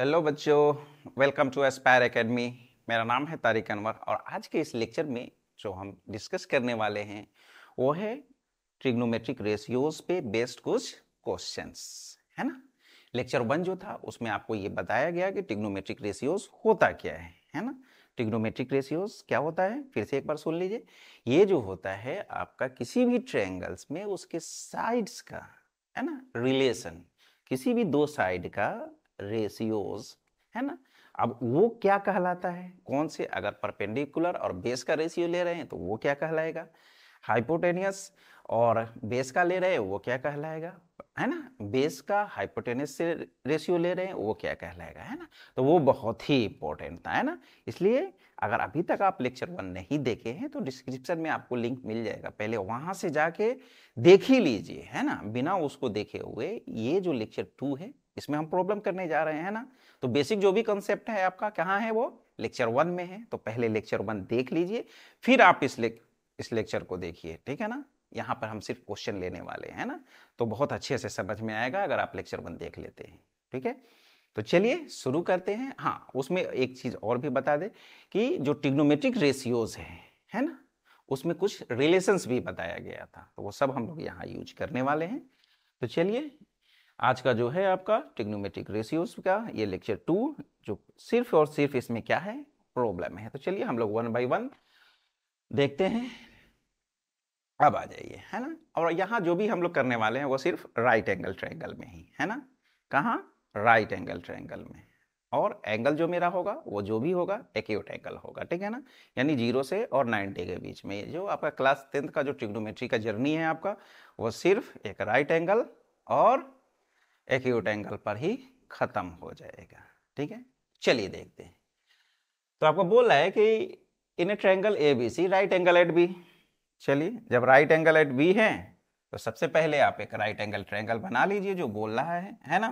Hello बच्चों welcome to Aspire academy मेरा नाम है तारिक अनवर और आज के इस लेक्चर में जो हम डिस्कस करने वाले हैं वो है ट्रिग्नोमेट्रिक रेशियोज पे बेस्ड कुछ क्वेश्चंस है ना लेक्चर वन जो था उसमें आपको ये बताया गया कि ट्रिग्नोमेट्रिक रेशियोज होता क्या है है ना ट्रिग्नोमेट्रिक रेशियोज क्या होता है फिर से एक बार सुन लीजिए ये जो होता है आपका किसी भी ट्रेंगल्स में उसके साइड्स का है ना रिलेशन किसी भी दो साइड का रेशियोज है ना अब हम्म। वो क्या कहलाता है कौन से अगर परपेंडिकुलर और बेस का रेशियो ले रहे हैं तो वो क्या कहलाएगा हाइपोटेनियस और बेस का ले रहे हैं वो क्या कहलाएगा है ना बेस का हाइपोटेनियस से रेशियो ले रहे हैं वो क्या कहलाएगा है ना तो वो बहुत ही इंपॉर्टेंट था है ना इसलिए अगर अभी तक आप लेक्चर वन नहीं देखे हैं तो डिस्क्रिप्शन में आपको लिंक मिल जाएगा पहले वहां से जाके देख ही लीजिए है ना बिना उसको देखे हुए ये जो लेक्चर टू है इसमें हम प्रॉब्लम करने जा रहे हैं ना तो बेसिक जो भी कंसेप्ट है आपका कहाँ है वो लेक्चर वन में है तो पहले लेक्चर वन देख लीजिए फिर आप इस ले, इस लेक्चर को देखिए ठीक है ना यहाँ पर हम सिर्फ क्वेश्चन लेने वाले हैं ना तो बहुत अच्छे से समझ में आएगा अगर आप लेक्चर वन देख लेते हैं ठीक है तो चलिए शुरू करते हैं हाँ उसमें एक चीज़ और भी बता दे कि जो टिग्नोमेट्रिक रेशियोज है, है ना उसमें कुछ रिलेशंस भी बताया गया था तो वो सब हम लोग यहाँ यूज करने वाले हैं तो चलिए आज का जो है आपका टिग्नोमेट्रिक रेशियोज का ये लेक्चर टू जो सिर्फ और सिर्फ इसमें क्या है प्रॉब्लम है तो चलिए हम लोग वन बाई वन देखते हैं अब आ जाइए है ना और यहाँ जो भी हम लोग करने वाले हैं वो सिर्फ राइट एंगल ट्रैंगल में ही है ना कहाँ राइट एंगल ट्रैंगल में और एंगल जो मेरा होगा वो जो भी होगा एक्यूट एंगल होगा ठीक है ना यानी जीरो से और नाइन्टी के बीच में जो आपका क्लास टेंथ का जो ट्रिग्नोमेट्री का जर्नी है आपका वो सिर्फ एक राइट एंगल और एक्यूट एंगल पर ही ख़त्म हो जाएगा ठीक है चलिए देखते हैं तो आपको बोल रहा है कि in a triangle A B C right angle at B चलिए जब राइट एंगल एट बी है तो सबसे पहले आप एक राइट एंगल ट्रैंगल बना लीजिए जो बोल रहा है है ना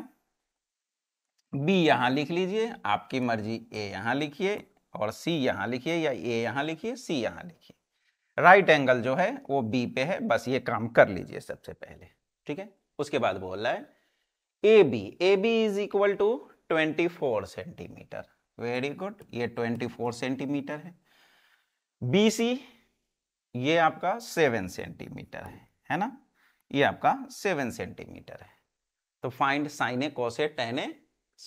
बी यहां लिख लीजिए आपकी मर्जी ए यहां लिखिए और सी यहां लिखिए या ए यहां लिखिए सी यहां लिखिए राइट एंगल जो है वो बी पे है बस ये काम कर लीजिए सबसे पहले ठीक है उसके बाद बोल रहा है A B A B is equal to 24 centimetre very good ये 24 सेंटीमीटर है बी सी ये आपका 7 सेंटीमीटर है है ना ये आपका 7 सेंटीमीटर है तो find sine tan A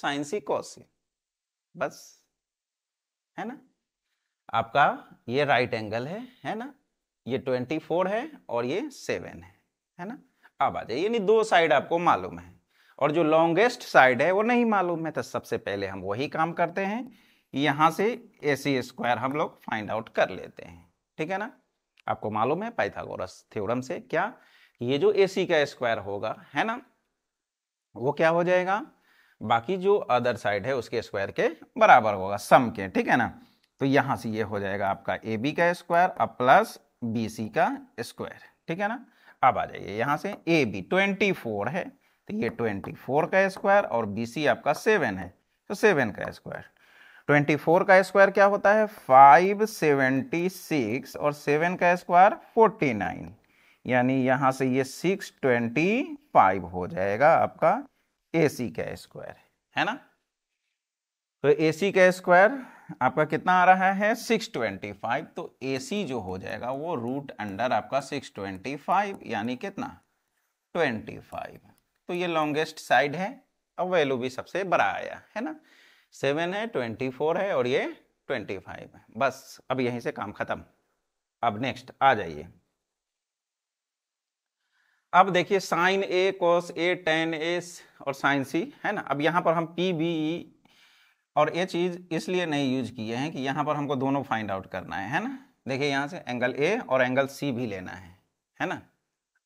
sine C cos C बस है ना आपका ये राइट एंगल है है ना ये 24 है और ये 7 है है ना अब आ जाइए यानी दो साइड आपको मालूम है और जो लॉन्गेस्ट साइड है वो नहीं मालूम है तो सबसे पहले हम वही काम करते हैं यहाँ से ए सी स्क्वायर हम लोग फाइंड आउट कर लेते हैं ठीक है ना आपको मालूम है पाइथागोरस थ्योरम से क्या ये जो ए सी का स्क्वायर होगा है ना वो क्या हो जाएगा बाकी जो अदर साइड है उसके स्क्वायर के बराबर होगा सम के ठीक है ना तो यहाँ से ये हो जाएगा आपका ए बी का स्क्वायर अब प्लस बी सी का स्क्वायर ठीक है ना अब आ जाइए यहाँ से ए बी ट्वेंटी फोर है ये ट्वेंटी फोर का स्क्वायर और बी सी आपका सेवन है तो सेवन का स्क्वायर ट्वेंटी फोर का स्क्वायर क्या होता है फाइव सेवेंटी सिक्स और सेवन का स्क्वायर फोर्टी नाइन यानी यहाँ से ये सिक्स ट्वेंटी फाइव हो जाएगा आपका ए सी का स्क्वायर है ना तो ए सी का स्क्वायर आपका कितना आ रहा है सिक्स ट्वेंटी फाइव तो ए सी जो हो जाएगा वो रूट अंडर आपका सिक्स ट्वेंटी फाइव यानी कितना ट्वेंटी फाइव तो ये लॉन्गेस्ट साइड है और वैल्यू भी सबसे बड़ा आया है ना सेवन है ट्वेंटी फोर है और ये ट्वेंटी फाइव है बस अब यहीं से काम खत्म अब नेक्स्ट आ जाइए अब देखिए साइन ए कोस ए टेन ए और साइन सी है ना अब यहाँ पर हम पी बी ई और ये चीज़ इसलिए नहीं यूज किए हैं कि यहाँ पर हमको दोनों फाइंड आउट करना है है ना देखिए यहाँ से एंगल ए और एंगल सी भी लेना है है ना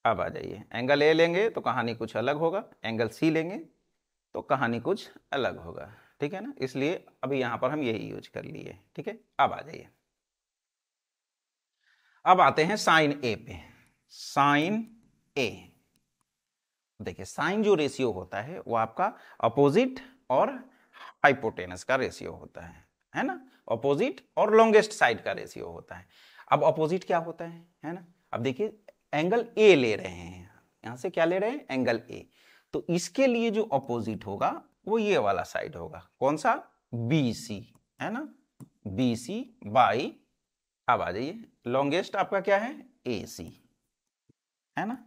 अब आ जाइए एंगल ए लेंगे तो कहानी कुछ अलग होगा एंगल सी लेंगे तो कहानी कुछ अलग होगा ठीक है ना इसलिए अभी यहाँ पर हम यही यूज कर लिए ठीक है अब आ जाइए अब आते हैं साइन ए पे साइन ए देखिए साइन जो रेशियो होता है वो आपका अपोजिट और हाइपोटेनस का रेशियो होता है है ना अपोजिट और लॉन्गेस्ट साइड का रेशियो होता है अब अपोजिट क्या होता है है ना अब देखिए एंगल ए ले रहे हैं यहां से क्या ले रहे हैं एंगल ए तो इसके लिए जो अपोजिट होगा वो ये वाला साइड होगा कौन सा बी सी है ना बी सी बाई अब आ जाइए लॉन्गेस्ट आपका क्या है ए सी है ना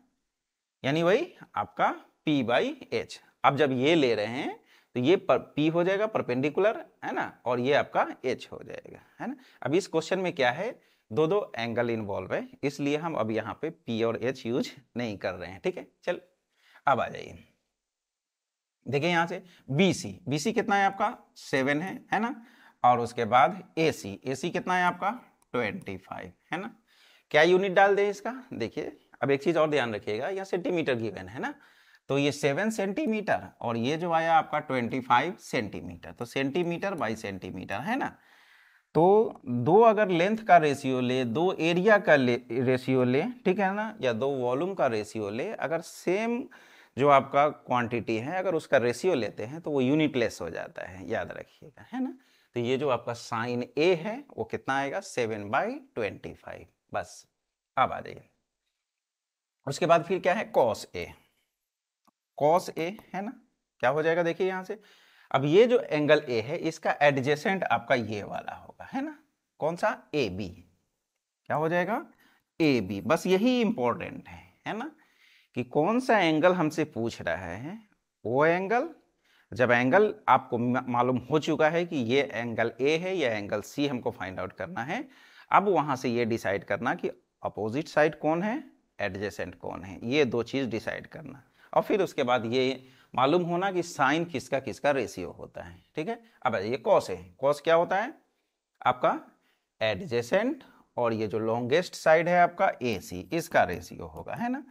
यानी वही आपका पी बाई एच अब जब ये ले रहे हैं तो ये पर, पी हो जाएगा परपेंडिकुलर है ना और ये आपका एच हो जाएगा है ना अब इस क्वेश्चन में क्या है दो दो एंगल इन्वॉल्व है इसलिए हम अब यहाँ पे पी और एच यूज नहीं कर रहे हैं ठीक है चल अब आ जाइए देखिए यहाँ से बी सी बी सी कितना है आपका सेवन है है ना और उसके बाद ए सी ए सी कितना है आपका ट्वेंटी फाइव है ना क्या यूनिट डाल दें इसका देखिए अब एक चीज़ और ध्यान रखिएगा यहाँ सेंटीमीटर गिवन है ना तो ये सेवन सेंटीमीटर और ये जो आया आपका ट्वेंटी फाइव सेंटीमीटर तो सेंटीमीटर बाई सेंटीमीटर है ना तो दो अगर लेंथ का रेशियो ले दो एरिया का ले रेशियो ले ठीक है ना या दो वॉल्यूम का रेशियो ले अगर सेम जो आपका क्वांटिटी है अगर उसका रेशियो लेते हैं तो वो यूनिटलेस हो जाता है याद रखिएगा है ना तो ये जो आपका साइन ए है वो कितना आएगा सेवन बाई ट्वेंटी फाइव बस अब आ जाइए उसके बाद फिर क्या है कॉस ए कॉस ए है ना क्या हो जाएगा देखिए यहां से अब ये जो एंगल ए है इसका एडजेसेंट आपका ये वाला होगा है ना कौन सा ए बी क्या हो जाएगा ए बी बस यही इंपॉर्टेंट है है ना कि कौन सा एंगल हमसे पूछ रहा है वो एंगल जब एंगल आपको मालूम हो चुका है कि ये एंगल ए है या एंगल सी हमको फाइंड आउट करना है अब वहां से ये डिसाइड करना कि अपोजिट साइड कौन है एडजेसेंट कौन है ये दो चीज़ डिसाइड करना और फिर उसके बाद ये मालूम होना कि साइन किसका किसका रेशियो होता है ठीक है अब ये कॉस है कॉस क्या होता है आपका एडजेसेंट और ये जो लॉन्गेस्ट साइड है आपका ए सी इसका रेशियो होगा है ना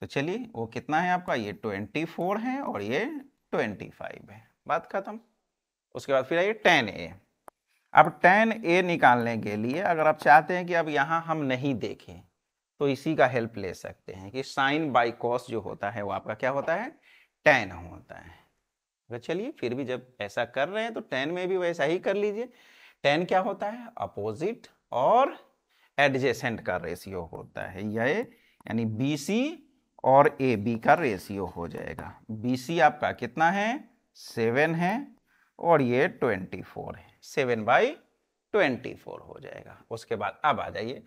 तो चलिए वो कितना है आपका ये ट्वेंटी फोर है और ये ट्वेंटी फाइव है बात खत्म उसके बाद फिर आइए टेन ए अब टेन ए निकालने के लिए अगर आप चाहते हैं कि अब यहाँ हम नहीं देखें तो इसी का हेल्प ले सकते हैं कि साइन बाई कॉस जो होता है वो आपका क्या होता है टेन होता है अगर चलिए फिर भी जब ऐसा कर रहे हैं तो टेन में भी वैसा ही कर लीजिए टेन क्या होता है अपोजिट और एडजेसेंट का रेशियो होता है यह यानी बी सी और ए बी का रेशियो हो जाएगा बी सी आपका कितना है सेवन है और ये ट्वेंटी फोर है सेवन बाई ट्वेंटी फोर हो जाएगा उसके बाद अब आ जाइए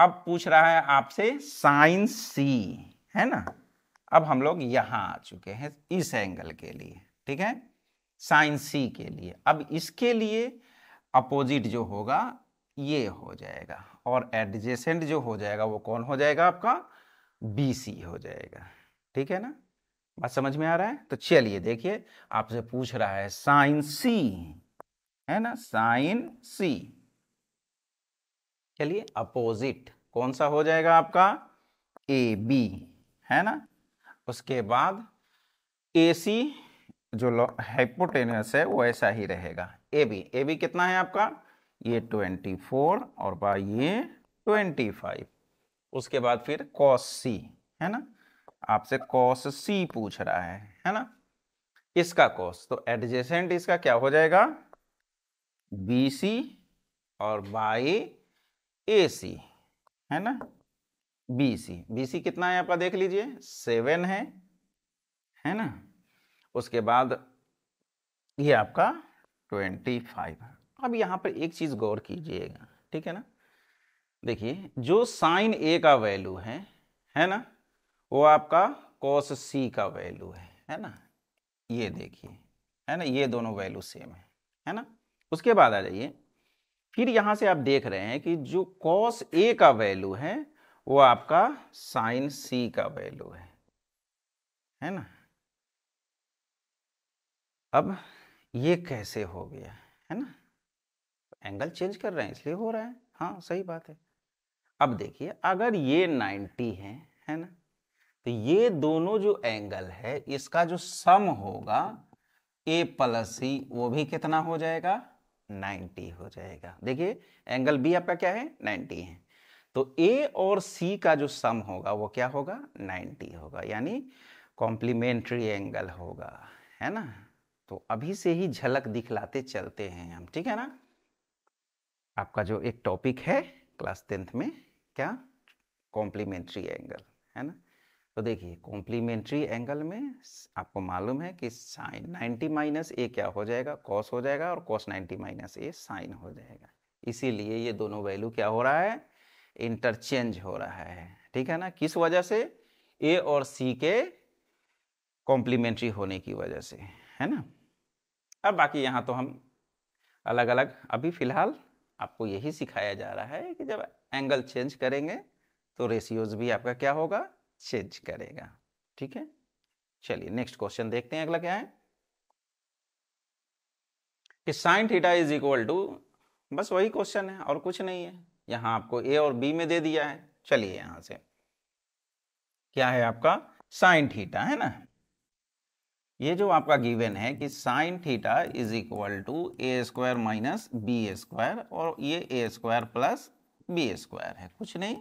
अब पूछ रहा है आपसे साइन सी है ना अब हम लोग यहाँ आ चुके हैं इस एंगल के लिए ठीक है साइन सी के लिए अब इसके लिए अपोजिट जो होगा ये हो जाएगा और एडजेसेंट जो हो जाएगा वो कौन हो जाएगा आपका बी सी हो जाएगा ठीक है ना बात समझ में आ रहा है तो चलिए देखिए आपसे पूछ रहा है साइन सी है ना साइन सी चलिए अपोजिट कौन सा हो जाएगा आपका ए बी है ना उसके बाद ए सी जो हाइपोटेनस है वो ऐसा ही रहेगा ए बी ए बी कितना है आपका ये ट्वेंटी फोर और बाई ये ट्वेंटी फाइव उसके बाद फिर कॉस सी है ना आपसे कॉस सी पूछ रहा है है ना इसका कॉस तो एडजेसेंट इसका क्या हो जाएगा बी सी और बाई ए सी है ना बी सी बी सी कितना है आपका देख लीजिए सेवन है है ना उसके बाद ये आपका ट्वेंटी फाइव है अब यहाँ पर एक चीज़ गौर कीजिएगा ठीक है ना देखिए जो साइन ए का वैल्यू है है ना वो आपका कॉस सी का वैल्यू है है ना ये देखिए है ना ये दोनों वैल्यू सेम है है ना उसके बाद आ जाइए फिर यहाँ से आप देख रहे हैं कि जो कॉस ए का वैल्यू है वो आपका साइन सी का वैल्यू है है ना अब ये कैसे हो गया है ना एंगल चेंज कर रहे हैं इसलिए हो रहा है हाँ सही बात है अब देखिए अगर ये 90 है है ना तो ये दोनों जो एंगल है इसका जो सम होगा ए प्लस सी वो भी कितना हो जाएगा 90 हो जाएगा देखिए एंगल बी आपका क्या है 90 है तो ए और सी का जो सम होगा वो क्या होगा 90 होगा यानी कॉम्प्लीमेंट्री एंगल होगा है ना तो अभी से ही झलक दिखलाते चलते हैं हम ठीक है ना आपका जो एक टॉपिक है क्लास टेंथ में क्या कॉम्प्लीमेंट्री एंगल है ना तो देखिए कॉम्प्लीमेंट्री एंगल में आपको मालूम है कि साइन 90 माइनस ए क्या हो जाएगा कॉस हो जाएगा और कॉस 90 माइनस ए साइन हो जाएगा इसीलिए ये दोनों वैल्यू क्या हो रहा है इंटरचेंज हो रहा है ठीक है ना किस वजह से ए और सी के कॉम्प्लीमेंट्री होने की वजह से है ना अब बाकी यहाँ तो हम अलग अलग अभी फ़िलहाल आपको यही सिखाया जा रहा है कि जब एंगल चेंज करेंगे तो रेशियोज भी आपका क्या होगा चेंज करेगा ठीक है चलिए नेक्स्ट क्वेश्चन देखते हैं अगला क्या है कि sine theta is equal to बस वही क्वेश्चन है और कुछ नहीं है यहां आपको ए और बी में दे दिया है चलिए यहां से क्या है आपका साइन थीटा है ना ये जो आपका गिवन है कि sine theta is equal to A square minus B square और ये A square plus B square है कुछ नहीं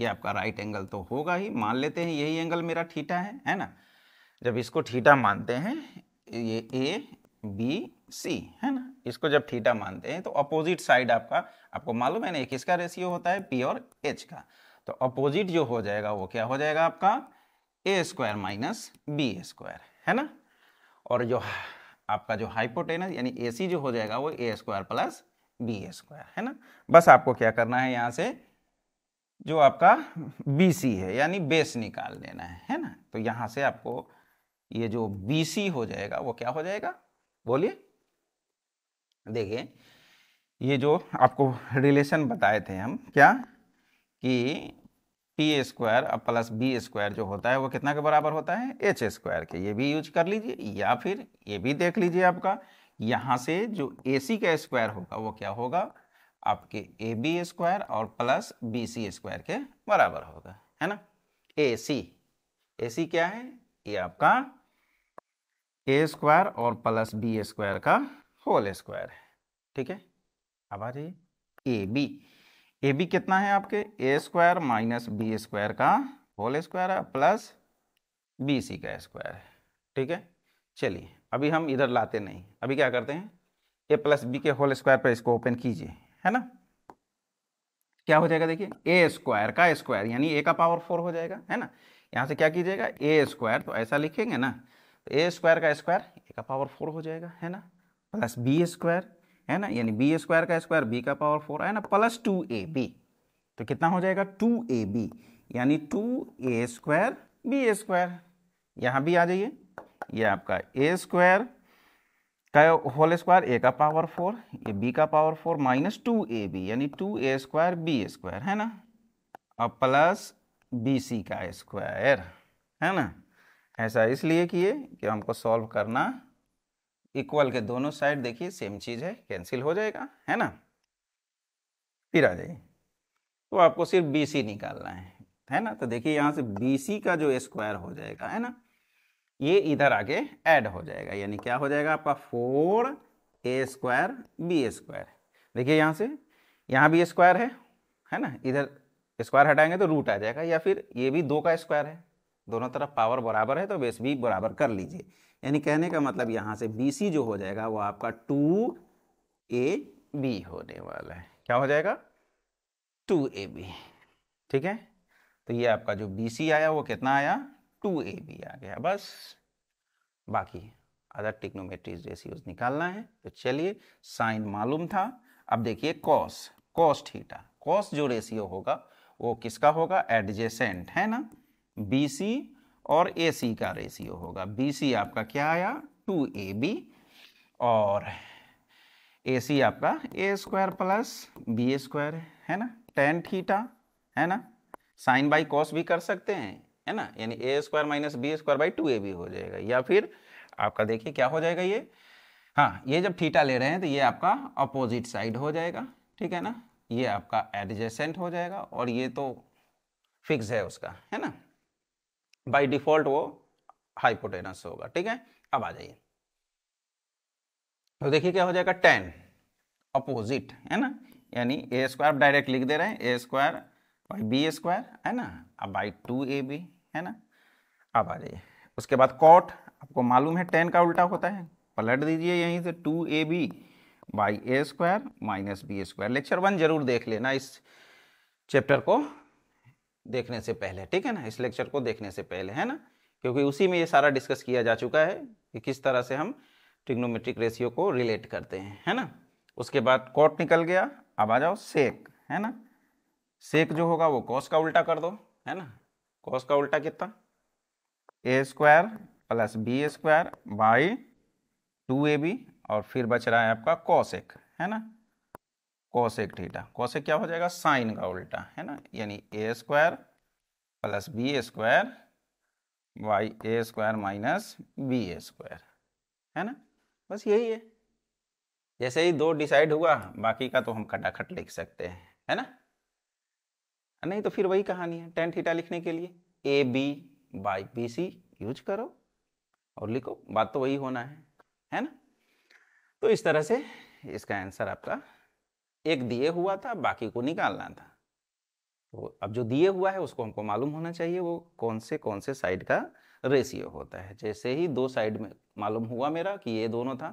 ये आपका राइट right एंगल तो होगा ही मान लेते हैं यही एंगल मेरा थीटा है है ना जब इसको थीटा मानते हैं ये ए बी सी है ना इसको जब थीटा मानते हैं तो अपोजिट साइड आपका आपको मालूम है ना एक इसका रेशियो होता है पी और एच का तो अपोजिट जो हो जाएगा वो क्या हो जाएगा आपका A square minus B square है ना और जो आपका जो हाइपोटेनस यानी ए सी जो हो जाएगा वो A square plus B square है ना बस आपको क्या करना है यहाँ से जो आपका बी सी है यानी बेस निकाल लेना है है ना तो यहाँ से आपको ये जो बी सी हो जाएगा वो क्या हो जाएगा बोलिए देखिए ये जो आपको रिलेशन बताए थे हम क्या कि P square plus B square जो होता है वो कितना के बराबर होता है एच स्क्वायर के ये भी यूज कर लीजिए या फिर ये भी देख लीजिए आपका यहाँ से जो ए सी का स्क्वायर होगा वो क्या होगा आपके ए बी स्क्वायर और प्लस बी सी स्क्वायर के बराबर होगा है ना ए सी ए सी क्या है ये आपका ए स्क्वायर और प्लस बी स्क्वायर का होल स्क्वायर है ठीक है अब आ जाइए ए बी ए बी कितना है आपके A square minus B square का होल स्क्वायर है प्लस बी सी का स्क्वायर है ठीक है चलिए अभी हम इधर लाते नहीं अभी क्या करते हैं ए प्लस बी के होल स्क्वायर पर इसको ओपन कीजिए है ना क्या हो जाएगा देखिए ए स्क्वायर का स्क्वायर यानी ए का पावर फोर हो जाएगा है ना यहाँ से क्या कीजिएगा ए स्क्वायर तो ऐसा लिखेंगे ना ए स्क्वायर का स्क्वायर ए का पावर फोर हो जाएगा है ना प्लस बी स्क्वायर है ना यानी बी स्क्वायर का स्क्वायर बी का पावर फोर है ना प्लस टू ए बी तो कितना हो जाएगा टू ए बी यानी two A square B square यहाँ भी आ जाइए ये आपका ए स्क्वायर का होल स्क्वायर ए का पावर फोर ये बी का power four minus two A B यानी two A square B square है ना और प्लस बी सी का स्क्वायर है ना ऐसा इसलिए किए कि हमको सॉल्व करना इक्वल के दोनों साइड देखिए सेम चीज़ है कैंसिल हो जाएगा है ना फिर आ जाइए तो आपको सिर्फ बी सी निकालना है है ना तो देखिए यहाँ से बी सी का जो स्क्वायर हो जाएगा है ना ये इधर आके ऐड हो जाएगा यानी क्या हो जाएगा आपका four A square B square देखिए यहाँ से यहाँ भी स्क्वायर है है ना इधर स्क्वायर हटाएंगे तो रूट आ जाएगा या फिर ये भी दो का स्क्वायर है दोनों तरफ पावर बराबर है तो बेस भी बराबर कर लीजिए यानी कहने का मतलब यहाँ से बी सी जो हो जाएगा वो आपका टू ए बी होने वाला है क्या हो जाएगा टू ए बी ठीक है तो ये आपका जो बी सी आया वो कितना आया टू ए बी आ गया बस बाकी अदर टिक्नोमेट्रीज रेशियोज निकालना है तो चलिए साइन मालूम था अब देखिए कॉस कॉस्ट हीटा कॉस जो रेशियो होगा वो किसका होगा एडजेसेंट है ना बी सी और ए सी का रेशियो होगा बी सी आपका क्या आया टू ए बी और ए सी आपका A square plus B A square है ना टेन थीटा है ना साइन बाई कॉस भी कर सकते हैं है ना यानी A square minus B square by two A B हो जाएगा या फिर आपका देखिए क्या हो जाएगा ये हाँ ये जब थीटा ले रहे हैं तो ये आपका अपोजिट साइड हो जाएगा ठीक है ना ये आपका एडजेसेंट हो जाएगा और ये तो फिक्स है उसका है ना बाय डिफॉल्ट वो हाइपोटेनस होगा ठीक है अब आ जाइए तो देखिए क्या हो जाएगा टेन अपोजिट है ना यानी ए स्क्वायर डायरेक्ट लिख दे रहे हैं A square by B square है ना अब बाई टू ए बी है ना अब आ जाइए उसके बाद कॉट आपको मालूम है टेन का उल्टा होता है पलट दीजिए यहीं से two A B by A square minus B square lecture one जरूर देख लेना इस चैप्टर को देखने से पहले ठीक है ना इस लेक्चर को देखने से पहले है ना क्योंकि उसी में ये सारा डिस्कस किया जा चुका है कि किस तरह से हम ट्रिग्नोमेट्रिक रेशियो को रिलेट करते हैं है ना उसके बाद कॉट निकल गया अब आ जाओ सेक है ना सेक जो होगा वो कॉस का उल्टा कर दो है ना कॉस का उल्टा कितना A square plus B square by two A B और फिर बच रहा है आपका कॉस एक है ना कॉसेक थीटा कॉसेक क्या हो जाएगा साइन का उल्टा है ना यानी A square plus B square Y A square minus B square है ना बस यही है जैसे ही दो डिसाइड हुआ बाकी का तो हम खटाखट लिख सकते हैं है ना नहीं तो फिर वही कहानी है टेन थीटा लिखने के लिए A B by B C use करो और लिखो बात तो वही होना है है ना तो इस तरह से इसका आंसर आपका एक दिए हुआ था बाकी को निकालना था तो अब जो दिए हुआ है उसको हमको मालूम होना चाहिए वो कौन से कौन से साइड का रेशियो होता है जैसे ही दो साइड में मालूम हुआ मेरा कि ये दोनों था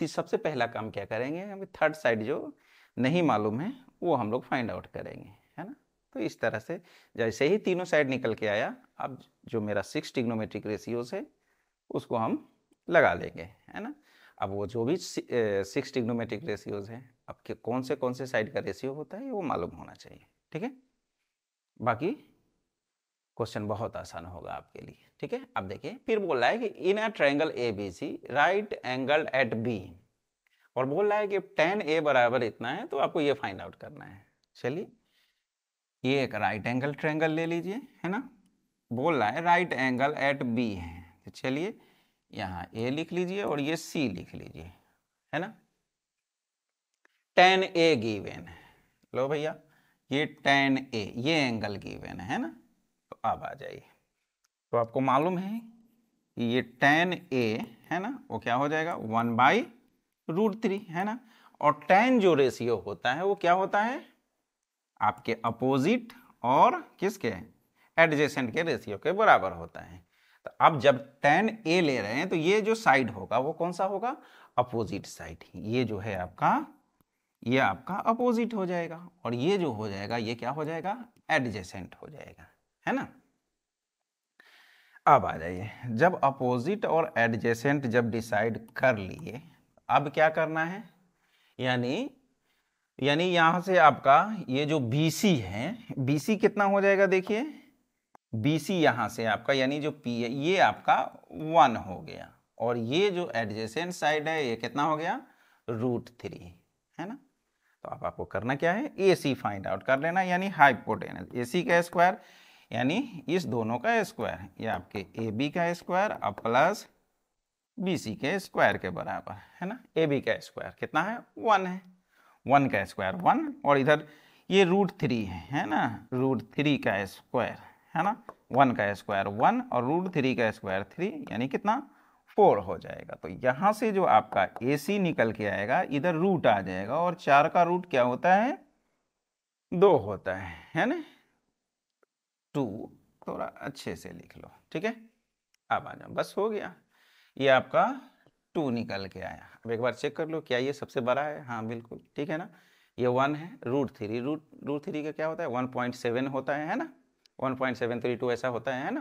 तो सबसे पहला काम क्या करेंगे हमें थर्ड साइड जो नहीं मालूम है वो हम लोग फाइंड आउट करेंगे है ना तो इस तरह से जैसे ही तीनों साइड निकल के आया अब जो मेरा सिक्स टिग्नोमेट्रिक रेशियोज है उसको हम लगा लेंगे है ना अब वो जो भी सिक्स टिग्नोमेटिक रेशियोज हैं आपके कौन से कौन से साइड का रेशियो होता है वो मालूम होना चाहिए ठीक है बाकी क्वेश्चन बहुत आसान होगा आपके लिए ठीक है अब देखिए फिर बोल रहा है कि in a triangle A B C right angle at B और बोल रहा है कि टेन ए बराबर इतना है तो आपको ये फाइंड आउट करना है चलिए ये एक राइट एंगल ट्रायंगल ले लीजिए है ना बोल रहा है राइट एंगल एट बी है तो चलिए यहाँ ए लिख लीजिए और ये सी लिख लीजिए है ना टेन ए गिवेन है लो भैया ये टेन ए ये एंगल गिवेन है ना तो अब आ जाइए तो आपको मालूम है कि ये टेन ए है ना वो क्या हो जाएगा वन बाई रूट थ्री है ना और टेन जो रेशियो होता है वो क्या होता है आपके अपोजिट और किसके एडजेसेंट के रेशियो के बराबर होता है अब जब टेन ए ले रहे हैं तो ये जो साइड होगा वो कौन सा होगा अपोजिट साइड ये जो है आपका ये आपका अपोजिट हो जाएगा और ये जो हो जाएगा ये क्या हो जाएगा एडजेसेंट हो जाएगा है ना अब आ जाइए जब अपोजिट और एडजेसेंट जब डिसाइड कर लिए अब क्या करना है यानी यानी यहां से आपका ये जो बी सी है बी सी कितना हो जाएगा देखिए बी सी यहाँ से आपका यानी जो पी है ये आपका वन हो गया और ये जो एडजेसेंट साइड है ये कितना हो गया रूट थ्री है ना तो आप आपको करना क्या है ए सी फाइंड आउट कर लेना यानी हाइपोटेन ए सी का स्क्वायर यानी इस दोनों का स्क्वायर ये आपके ए बी का स्क्वायर और प्लस बी सी के स्क्वायर के बराबर है ना ए बी का स्क्वायर कितना है वन है वन का स्क्वायर वन और इधर ये रूट थ्री है है ना रूट थ्री का स्क्वायर है ना वन का स्क्वायर वन और रूट थ्री का स्क्वायर थ्री यानी कितना फोर हो जाएगा तो यहाँ से जो आपका ए सी निकल के आएगा इधर रूट आ जाएगा और चार का रूट क्या होता है दो होता है है ना टू थोड़ा अच्छे से लिख लो ठीक है अब आ जाओ बस हो गया ये आपका टू निकल के आया अब एक बार चेक कर लो क्या ये सबसे बड़ा है हाँ बिल्कुल ठीक है ना ये वन है root three root root three का क्या होता है वन पॉइंट सेवन होता है है ना 1.732 ऐसा होता है ना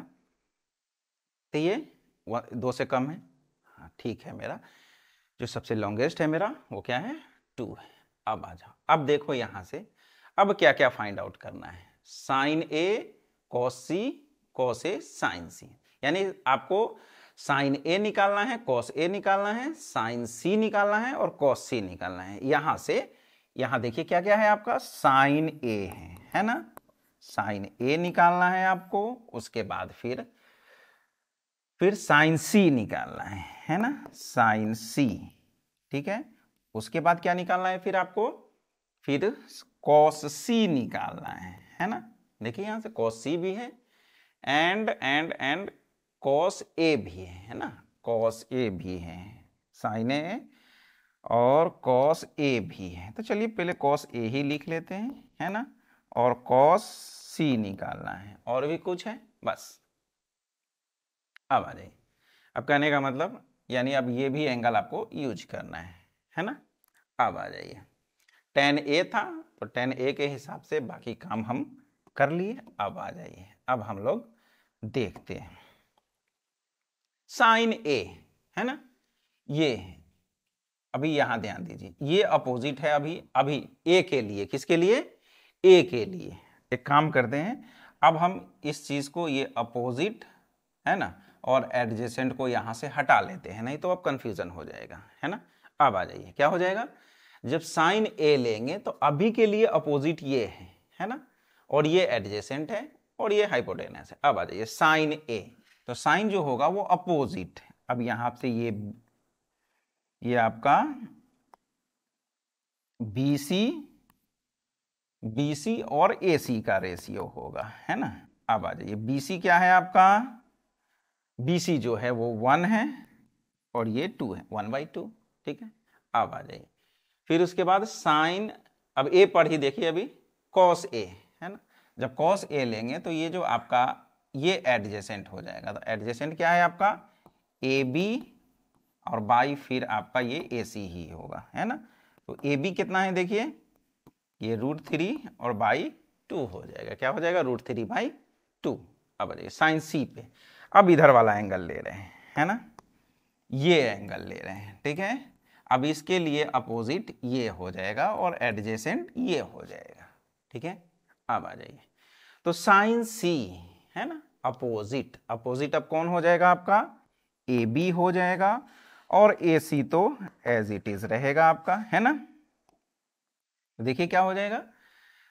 तो ये दो से कम है हाँ ठीक है मेरा जो सबसे लॉन्गेस्ट है मेरा वो क्या है टू है अब आ जाओ अब देखो यहाँ से अब क्या क्या फाइंड आउट करना है sine A cos C cos A sine C यानी आपको साइन ए निकालना है कॉस ए निकालना है साइन सी निकालना है और कॉस सी निकालना है यहाँ से यहाँ देखिए क्या क्या है आपका साइन ए है है ना साइन ए निकालना है आपको उसके बाद फिर फिर साइन सी निकालना है है ना साइन सी ठीक है उसके बाद क्या निकालना है फिर आपको फिर कॉस सी निकालना है है ना देखिए यहाँ से कॉस सी भी है and and and cos A भी है है ना कॉस ए भी है साइन ए और कॉस ए भी है तो चलिए पहले कॉस ए ही लिख लेते हैं है ना और कॉस सी निकालना है और भी कुछ है बस अब आ जाइए अब कहने का मतलब यानी अब ये भी एंगल आपको यूज करना है है ना अब आ जाइए टेन ए था तो टेन ए के हिसाब से बाकी काम हम कर लिए अब आ जाइए अब हम लोग देखते हैं साइन ए है ना ये अभी यहां ध्यान दीजिए ये अपोजिट है अभी अभी ए के लिए किसके लिए ए के लिए एक काम करते हैं अब हम इस चीज़ को ये अपोजिट है ना और एडजेसेंट को यहाँ से हटा लेते हैं नहीं तो अब कन्फ्यूज़न हो जाएगा है ना अब आ जाइए क्या हो जाएगा जब साइन ए लेंगे तो अभी के लिए अपोजिट ये है है ना और ये एडजेसेंट है और ये हाइपोटेनस है अब आ जाइए साइन ए तो साइन जो होगा वो अपोजिट है अब यहाँ से ये ये आपका बी सी BC और AC का रेशियो होगा है ना अब आ जाइए BC क्या है आपका BC जो है वो वन है और ये टू है वन बाई टू ठीक है अब आ जाइए फिर उसके बाद साइन अब ए पर ही देखिए अभी कॉस ए है ना जब कॉस ए लेंगे तो ये जो आपका ये एडजेसेंट हो जाएगा तो एडजेसेंट क्या है आपका ए बी और बाई फिर आपका ये ए सी ही होगा है ना तो ए बी कितना है देखिए ये रूट थ्री और बाई टू हो जाएगा क्या हो जाएगा रूट थ्री बाई टू अब आ साइन सी पे अब इधर वाला एंगल ले रहे हैं है ना ये एंगल ले रहे हैं ठीक है अब इसके लिए अपोजिट ये हो जाएगा और एडजेसेंट ये हो जाएगा ठीक है अब आ जाइए तो साइन सी है ना अपोजिट अपोजिट अब कौन हो जाएगा आपका ए बी हो जाएगा और ए सी तो एज इट इज रहेगा आपका है ना देखिए क्या हो जाएगा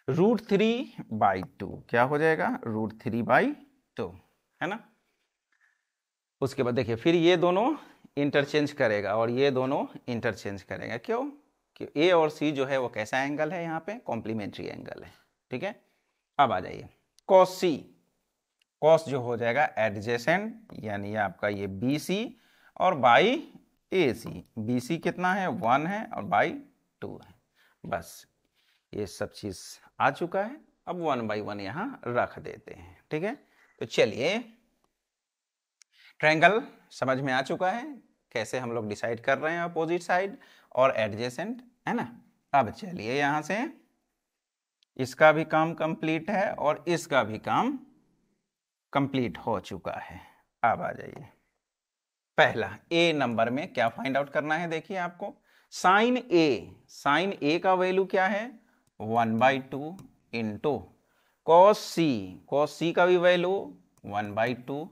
रूट थ्री बाई टू क्या हो जाएगा रूट थ्री बाई टू है ना उसके बाद देखिए फिर ये दोनों इंटरचेंज करेगा और ये दोनों इंटरचेंज करेगा क्यों कि ए और सी जो है वो कैसा एंगल है यहाँ पे कॉम्प्लीमेंट्री एंगल है ठीक है अब आ जाइए कॉस सी कॉस जो हो जाएगा एडजेसेंट यानी आपका ये बी सी और by A C B C कितना है वन है और बाई टू है बस ये सब चीज़ आ चुका है अब वन बाई वन यहाँ रख देते हैं ठीक है तो चलिए ट्रायंगल समझ में आ चुका है कैसे हम लोग डिसाइड कर रहे हैं अपोजिट साइड और एडजेसेंट है ना अब चलिए यहाँ से इसका भी काम कंप्लीट है और इसका भी काम कंप्लीट हो चुका है अब आ जाइए पहला ए नंबर में क्या फाइंड आउट करना है देखिए आपको साइन ए साइन ए का वैल्यू क्या है one by two into cos C cos C का भी value one by two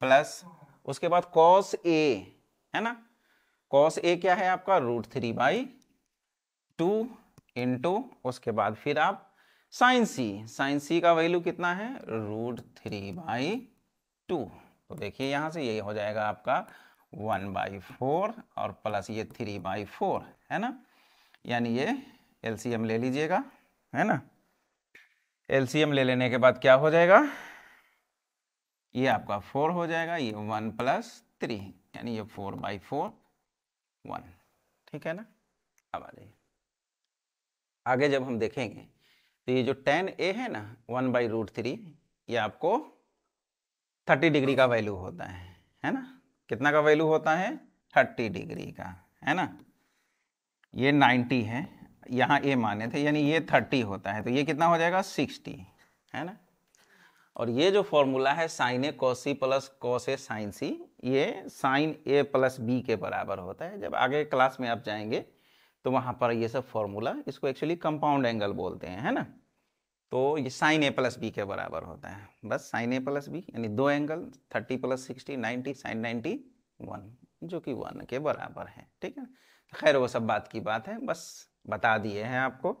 plus उसके बाद कॉस ए है ना कॉस ए क्या है आपका root three by two into उसके बाद फिर आप साइन सी साइन सी का वैल्यू कितना है रूट थ्री बाई टू तो देखिए यहां से यही हो जाएगा आपका वन बाई फोर और प्लस ये थ्री बाई फोर है ना यानी ये एलसीएम ले लीजिएगा है ना एलसीएम ले लेने के बाद क्या हो जाएगा ये आपका फोर हो जाएगा ये वन प्लस थ्री यानी ये फोर बाई फोर वन ठीक है ना अब आ जाइए आगे जब हम देखेंगे तो ये जो टेन ए है ना वन बाई रूट थ्री ये आपको थर्टी डिग्री का वैल्यू होता है है ना कितना का वैल्यू होता है थर्टी डिग्री का है ना ये नाइन्टी है यहाँ ए माने थे यानी ये थर्टी होता है तो ये कितना हो जाएगा सिक्सटी है ना और ये जो फॉर्मूला है sine A cos C plus cos A sine C ये साइन ए प्लस बी के बराबर होता है जब आगे क्लास में आप जाएंगे तो वहाँ पर ये सब फॉर्मूला इसको एक्चुअली कंपाउंड एंगल बोलते हैं है ना तो ये साइन ए प्लस बी के बराबर होता है बस साइन ए प्लस बी यानी दो angle thirty plus sixty ninety sine ninety one जो कि वन के बराबर है ठीक है तो खैर वो सब बात की बात है बस बता दिए हैं आपको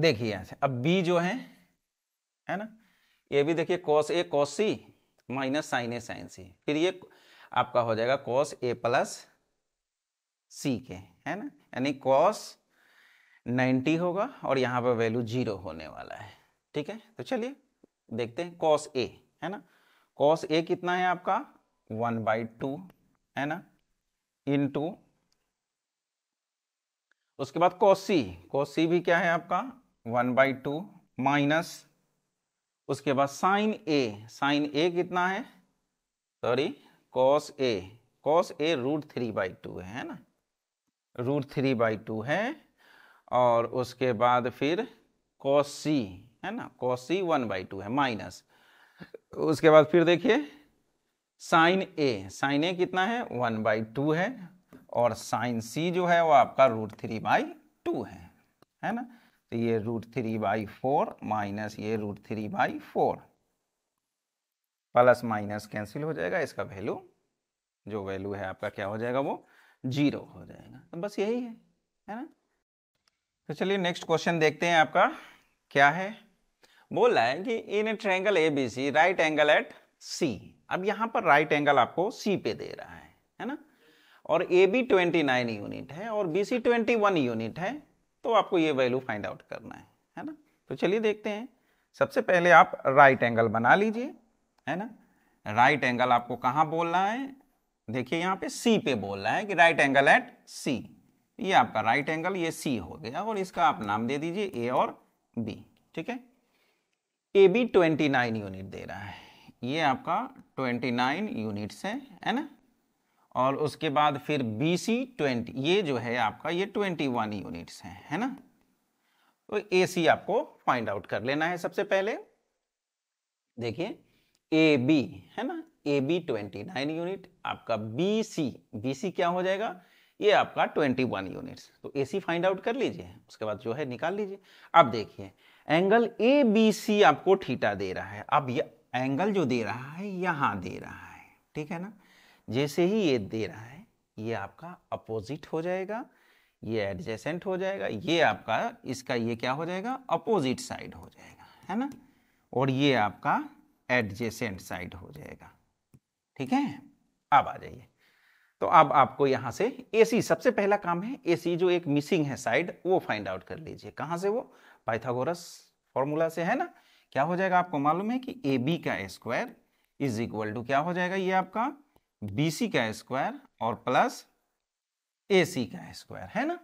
देखिए यहां से अब बी जो है है ना ये भी देखिए cos A cos C minus sine A sine C फिर ये आपका हो जाएगा कॉस ए प्लस सी के है ना यानी कॉस 90 होगा और यहाँ पर वैल्यू जीरो होने वाला है ठीक है तो चलिए देखते हैं कॉस ए है ना कॉस ए कितना है आपका वन बाई टू है ना इन टू उसके बाद कोसी कोसी भी क्या है आपका वन बाई टू माइनस उसके बाद साइन ए साइन ए कितना है sorry cos A cos A root three by two है ना रूट थ्री बाई टू है और उसके बाद फिर कॉस सी है ना cos C one by two है माइनस उसके बाद फिर देखिए साइन ए साइन ए कितना है वन बाई टू है और साइन सी जो है वो आपका रूट थ्री बाई टू है है ना तो ये root three by four minus ये root three by four plus minus cancel हो जाएगा इसका वैल्यू जो वैल्यू है आपका क्या हो जाएगा वो जीरो हो जाएगा तो बस यही है है ना तो चलिए नेक्स्ट क्वेश्चन देखते हैं आपका क्या है बोला है कि in a triangle A B C right angle at C अब यहाँ पर राइट एंगल आपको सी पे दे रहा है है ना और A B twenty nine unit है और B C twenty one unit है तो आपको ये वैल्यू फाइंड आउट करना है है ना तो चलिए देखते हैं सबसे पहले आप राइट एंगल बना लीजिए है ना राइट एंगल आपको कहाँ बोलना है देखिए यहाँ पे सी पे बोल रहा है कि राइट एंगल एट सी ये आपका राइट एंगल ये सी हो गया और इसका आप नाम दे दीजिए ए और बी ठीक है A B twenty nine unit दे रहा है ये आपका ट्वेंटी नाइन यूनिट्स है है ना और उसके बाद फिर बी सी ट्वेंटी ये जो है आपका ये ट्वेंटी वन यूनिट्स हैं है ना तो ए सी आपको फाइंड आउट कर लेना है सबसे पहले देखिए ए बी है ना A B twenty nine unit आपका बी सी बी सी क्या हो जाएगा ये आपका ट्वेंटी वन यूनिट्स तो ए सी फाइंड आउट कर लीजिए उसके बाद जो है निकाल लीजिए अब देखिए एंगल ए बी सी आपको ठीटा दे रहा है अब ये एंगल जो दे रहा है यहाँ दे रहा है ठीक है ना जैसे ही ये दे रहा है ये आपका अपोजिट हो जाएगा ये एडजेसेंट हो जाएगा ये आपका इसका ये क्या हो जाएगा अपोजिट साइड हो जाएगा है ना और ये आपका एडजेसेंट साइड हो जाएगा ठीक है अब आ जाइए तो अब आपको यहाँ से एसी सबसे पहला काम है एसी जो एक मिसिंग है साइड वो फाइंड आउट कर लीजिए कहाँ से वो पाइथागोरस फॉर्मूला से है ना क्या हो जाएगा आपको मालूम है कि ए बी का स्क्वायर इज इक्वल टू क्या हो जाएगा ये आपका बी सी का स्क्वायर और प्लस ए सी का स्क्वायर है ना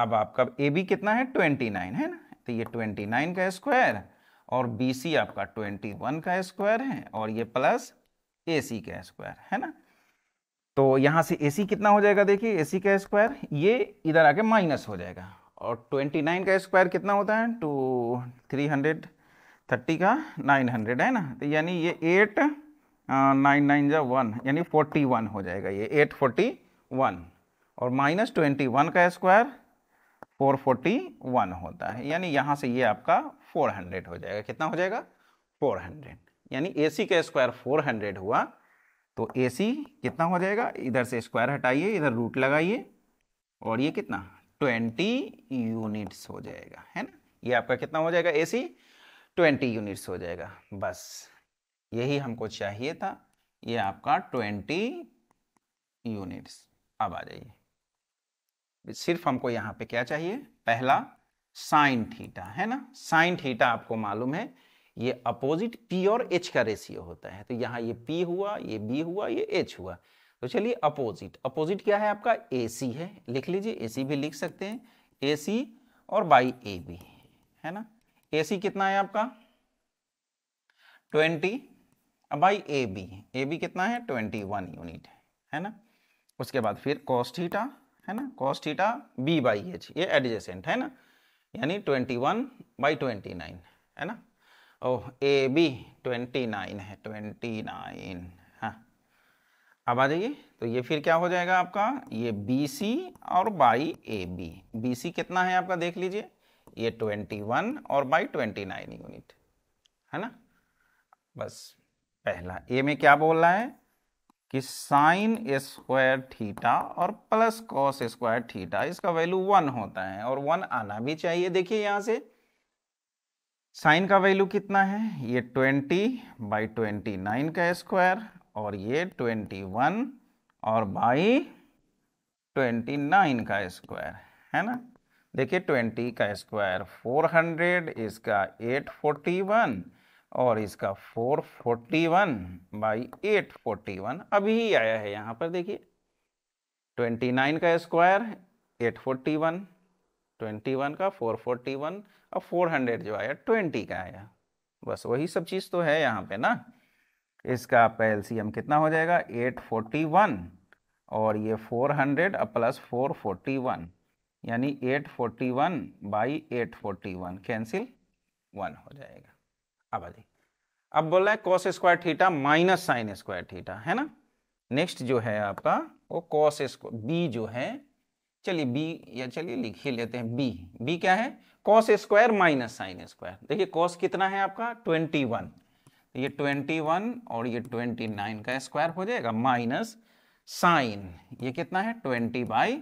अब आपका ए बी कितना है ट्वेंटी नाइन है ना तो ये ट्वेंटी नाइन का स्क्वायर और बी सी आपका ट्वेंटी वन का स्क्वायर है और ये प्लस ए सी का स्क्वायर है ना तो यहाँ से ए सी कितना हो जाएगा देखिए ए सी का स्क्वायर ये इधर आके माइनस हो जाएगा और ट्वेंटी नाइन का स्क्वायर कितना होता है टू थ्री हंड्रेड थर्टी का नाइन हंड्रेड है ना तो यानी ये एट नाइन नाइन जा वन यानी फोर्टी वन हो जाएगा ये एट फोर्टी वन और माइनस ट्वेंटी वन का स्क्वायर फोर फोर्टी वन होता है यानी यहाँ से ये आपका फोर हंड्रेड हो जाएगा कितना हो जाएगा फोर हंड्रेड यानी ए सी का स्क्वायर फोर हंड्रेड हुआ तो ए सी कितना हो जाएगा इधर से स्क्वायर हटाइए इधर रूट लगाइए और ये कितना ट्वेंटी यूनिट्स हो जाएगा है ना ये आपका कितना हो जाएगा ए सी ट्वेंटी यूनिट्स हो जाएगा बस यही हमको चाहिए था ये आपका ट्वेंटी यूनिट्स अब आ जाइए सिर्फ हमको यहाँ पे क्या चाहिए पहला साइन थीटा है ना साइन थीटा आपको मालूम है ये अपोजिट पी और एच का रेशियो होता है तो यहाँ ये पी हुआ ये बी हुआ ये एच हुआ तो चलिए अपोजिट अपोजिट क्या है आपका ए सी है लिख लीजिए ए सी भी लिख सकते हैं ए सी और बाई ए बी है ना ए सी कितना है आपका ट्वेंटी अब भाई ए बी ए बी कितना है ट्वेंटी वन यूनिट है है ना उसके बाद फिर कॉस्ट हीटा है ना cos theta B by H ये एडजेसेंट है ना यानी twenty one by twenty nine है ना oh A B twenty nine है ट्वेंटी नाइन हाँ। अब आ जाइए तो ये फिर क्या हो जाएगा आपका ये बी सी और by A B B C कितना है आपका देख लीजिए ये ट्वेंटी वन और बाई ट्वेंटी नाइन यूनिट है ना बस पहला ए में क्या बोल रहा है कि साइन स्क्वायर थीटा और प्लस कॉस स्क्वायर थीटा इसका वैल्यू वन होता है और वन आना भी चाहिए देखिए यहां से साइन का वैल्यू कितना है ये ट्वेंटी बाई ट्वेंटी नाइन का स्क्वायर और ये ट्वेंटी वन और बाई ट्वेंटी नाइन का स्क्वायर है ना देखिए ट्वेंटी का स्क्वायर फोर हंड्रेड इसका एट फोर्टी वन और इसका four forty one by eight forty one अभी ही आया है यहाँ पर देखिए ट्वेंटी नाइन का square eight forty one twenty one का फोर फोर्टी वन और फोर हंड्रेड जो आया ट्वेंटी का आया बस वही सब चीज़ तो है यहाँ पे ना इसका आपका एलसीएम कितना हो जाएगा एट फोर्टी वन और ये फोर हंड्रेड और प्लस फोर फोर्टी वन यानी eight forty one by eight forty one cancel one हो जाएगा आबादी अब बोल रहा है cos square theta minus sine square theta है ना नेक्स्ट जो है आपका वो कॉस स्क्वायर बी जो है चलिए बी या चलिए लिख ही लेते हैं बी बी क्या है cos square minus sine square देखिए कॉस कितना है आपका ट्वेंटी वन तो ये ट्वेंटी वन और ये ट्वेंटी नाइन का स्क्वायर हो जाएगा माइनस साइन ये कितना है ट्वेंटी बाई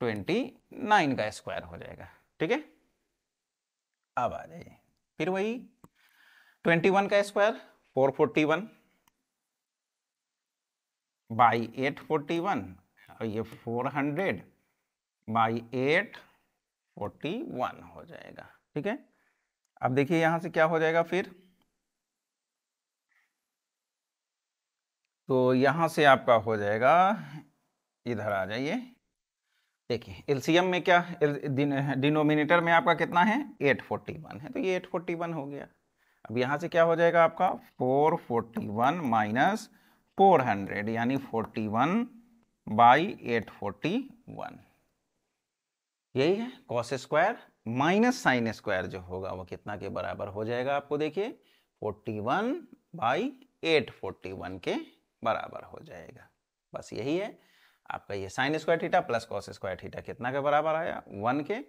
ट्वेंटी नाइन का स्क्वायर हो जाएगा ठीक है अब आ जाइए फिर वही ट्वेंटी वन का square four forty one by eight forty one और ये four hundred by eight forty one हो जाएगा ठीक है अब देखिए यहां से क्या हो जाएगा फिर तो यहां से आपका हो जाएगा इधर आ जाइए देखिए एलसीएम में क्या डिनोमिनेटर में आपका कितना है एट फोर्टी वन है तो ये एट फोर्टी वन हो गया अब यहाँ से क्या हो जाएगा आपका four forty one minus four hundred यानी forty one by eight forty one यही है cos square minus sine square जो होगा वो कितना के बराबर हो जाएगा आपको देखिए 41 one by eight forty one के बराबर हो जाएगा बस यही है आपका ये sine square theta plus cos square theta कितना के बराबर आया वन के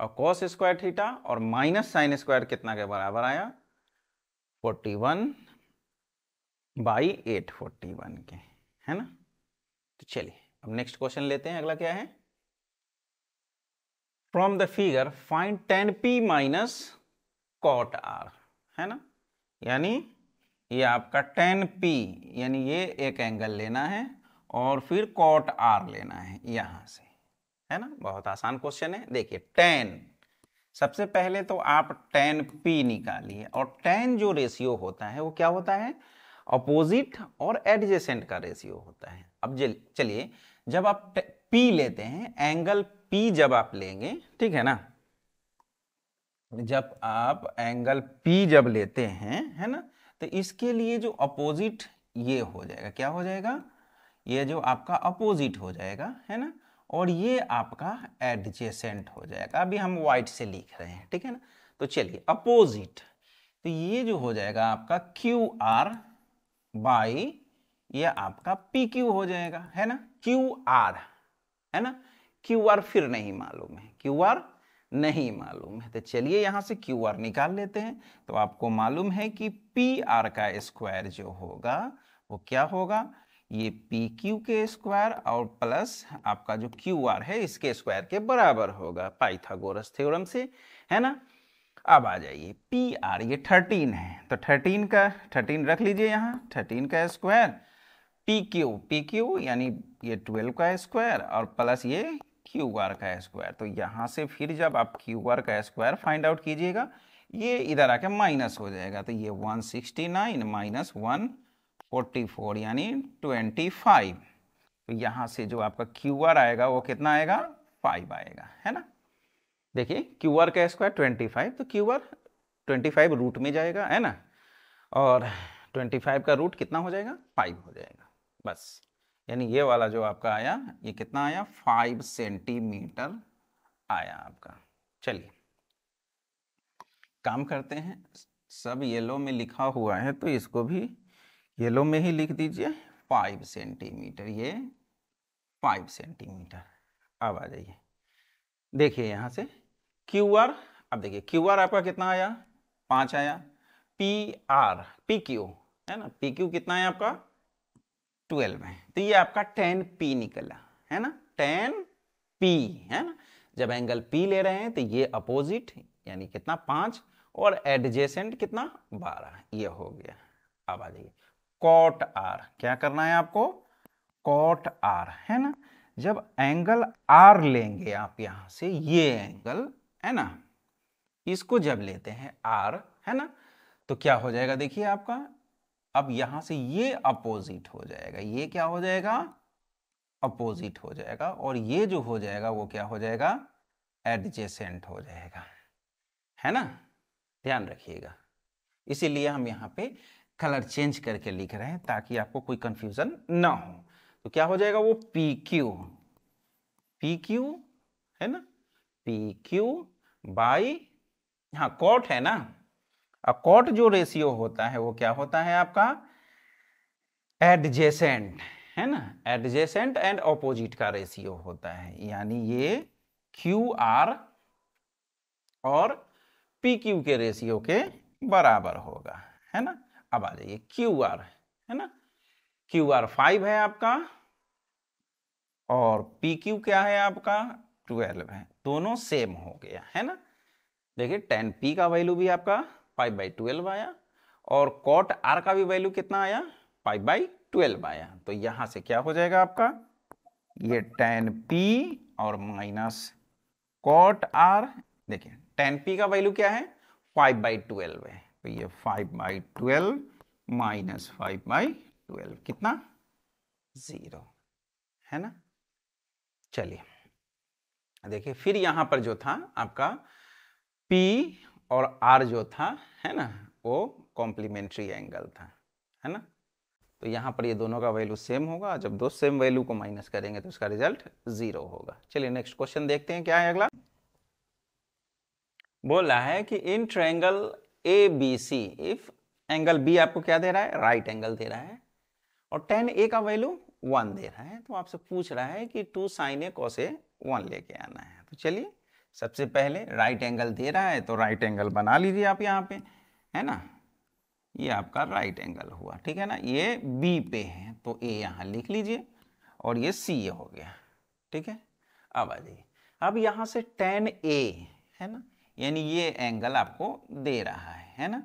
और कॉस स्क्वायर थीटा और माइनस साइन स्क्वायर कितना के बराबर आया forty one by eight forty one के है ना तो चलिए अब नेक्स्ट क्वेश्चन लेते हैं अगला क्या है from the figure find tan P minus cot R है ना यानी ये आपका टेन पी यानी ये एक एंगल लेना है और फिर कॉट आर लेना है यहां से है ना बहुत आसान क्वेश्चन है देखिए टेन सबसे पहले तो आप टेन पी निकालिए और टेन जो रेशियो होता है वो क्या होता है अपोजिट और एडजेसेंट का रेशियो होता है अब चलिए जब आप पी लेते हैं एंगल पी जब आप लेंगे ठीक है ना जब आप एंगल पी जब लेते हैं है ना तो इसके लिए जो अपोजिट ये हो जाएगा क्या हो जाएगा ये जो आपका अपोजिट हो जाएगा है ना और ये आपका एडजेसेंट हो जाएगा अभी हम वाइट से लिख रहे हैं ठीक है ना तो चलिए अपोजिट तो ये जो हो जाएगा आपका क्यू आर बाई यह आपका पी क्यू हो जाएगा है ना क्यू आर है ना क्यू आर फिर नहीं मालूम है क्यू आर नहीं मालूम है तो चलिए यहाँ से क्यू आर निकाल लेते हैं तो आपको मालूम है कि पी आर का स्क्वायर जो होगा वो क्या होगा ये पी क्यू के स्क्वायर और प्लस आपका जो क्यू आर है इसके स्क्वायर के बराबर होगा पाइथागोरस थ्योरम से है ना अब आ जाइए पी आर ये थर्टीन है तो थर्टीन का थर्टीन रख लीजिए यहाँ थर्टीन का square P Q P Q यानी ये ट्वेल्व का स्क्वायर और प्लस ये क्यू आर का स्क्वायर तो यहाँ से फिर जब आप क्यू आर का स्क्वायर फाइंड आउट कीजिएगा ये इधर आके माइनस हो जाएगा तो ये one sixty nine minus one 44 यानी 25 तो यहाँ से जो आपका क्यू आर आएगा वो कितना आएगा फाइव आएगा है ना देखिए क्यू आर का स्क्वायर ट्वेंटी फाइव तो Q R twenty five root में जाएगा है ना और ट्वेंटी फाइव का रूट कितना हो जाएगा फाइव हो जाएगा बस यानी ये वाला जो आपका आया ये कितना आया फाइव सेंटीमीटर आया आपका चलिए काम करते हैं सब येलो में लिखा हुआ है तो इसको भी येलो में ही लिख दीजिए फाइव सेंटीमीटर ये फाइव सेंटीमीटर अब आ जाइए देखिए यहाँ से क्यू आर अब देखिए क्यू आर आपका कितना आया पाँच आया पी आर पी क्यू है ना पी क्यू कितना है आपका ट्वेल्व है तो ये आपका टेन पी निकला है ना टेन पी है ना जब एंगल पी ले रहे हैं तो ये अपोजिट यानी कितना पाँच और एडजेसेंट कितना बारह ये हो गया अब आ जाइए कॉट आर क्या करना है आपको कॉट आर है ना जब एंगल आर लेंगे आप यहां से ये एंगल है ना इसको जब लेते हैं आर है ना तो क्या हो जाएगा देखिए आपका अब यहां से ये अपोजिट हो जाएगा ये क्या हो जाएगा अपोजिट हो जाएगा और ये जो हो जाएगा वो क्या हो जाएगा एडजेसेंट हो जाएगा है ना ध्यान रखिएगा इसीलिए हम यहां पे कलर चेंज करके लिख रहे हैं ताकि आपको कोई कंफ्यूजन ना हो तो क्या हो जाएगा वो पी क्यू पी क्यू है ना पी क्यू बाई हाँ कॉट है ना अब कॉट जो रेशियो होता है वो क्या होता है आपका एडजेसेंट है ना एडजेसेंट एंड ऑपोजिट का रेशियो होता है यानी ये क्यू आर और पी क्यू के रेशियो के बराबर होगा है ना अब आ जाइए क्यू आर है है ना क्यू आर फाइव है आपका और पी क्यू क्या है आपका ट्वेल्व है दोनों सेम हो गया है ना देखिए टेन पी का वैल्यू भी आपका फाइव बाई ट्वेल्व आया और कॉट आर का भी वैल्यू कितना आया फाइव बाई ट्वेल्व आया तो यहां से क्या हो जाएगा आपका ये टेन पी और माइनस कॉट आर देखिए टेन पी का वैल्यू क्या है फाइव बाई ट्वेल्व है तो ये five by twelve minus five by twelve कितना ज़ीरो है ना चलिए देखिए फिर यहां पर जो था आपका P और R जो था है ना वो कॉम्प्लीमेंट्री एंगल था है ना तो यहाँ पर ये दोनों का वैल्यू सेम होगा जब दो सेम वैल्यू को माइनस करेंगे तो उसका रिजल्ट जीरो होगा चलिए नेक्स्ट क्वेश्चन देखते हैं क्या है अगला बोला है कि in triangle A B C if angle B आपको क्या दे रहा है राइट right एंगल दे रहा है और टेन ए का वैल्यू वन दे रहा है तो आपसे पूछ रहा है कि two sine A cos one लेके आना है तो चलिए सबसे पहले राइट एंगल दे रहा है तो राइट एंगल बना लीजिए आप यहाँ पे है ना ये आपका राइट एंगल हुआ ठीक है ना ये बी पे है तो ए यहाँ लिख लीजिए और ये सी ए हो गया ठीक है अब आ जाइए अब यहाँ से टेन ए है ना यानी ये एंगल आपको दे रहा है है ना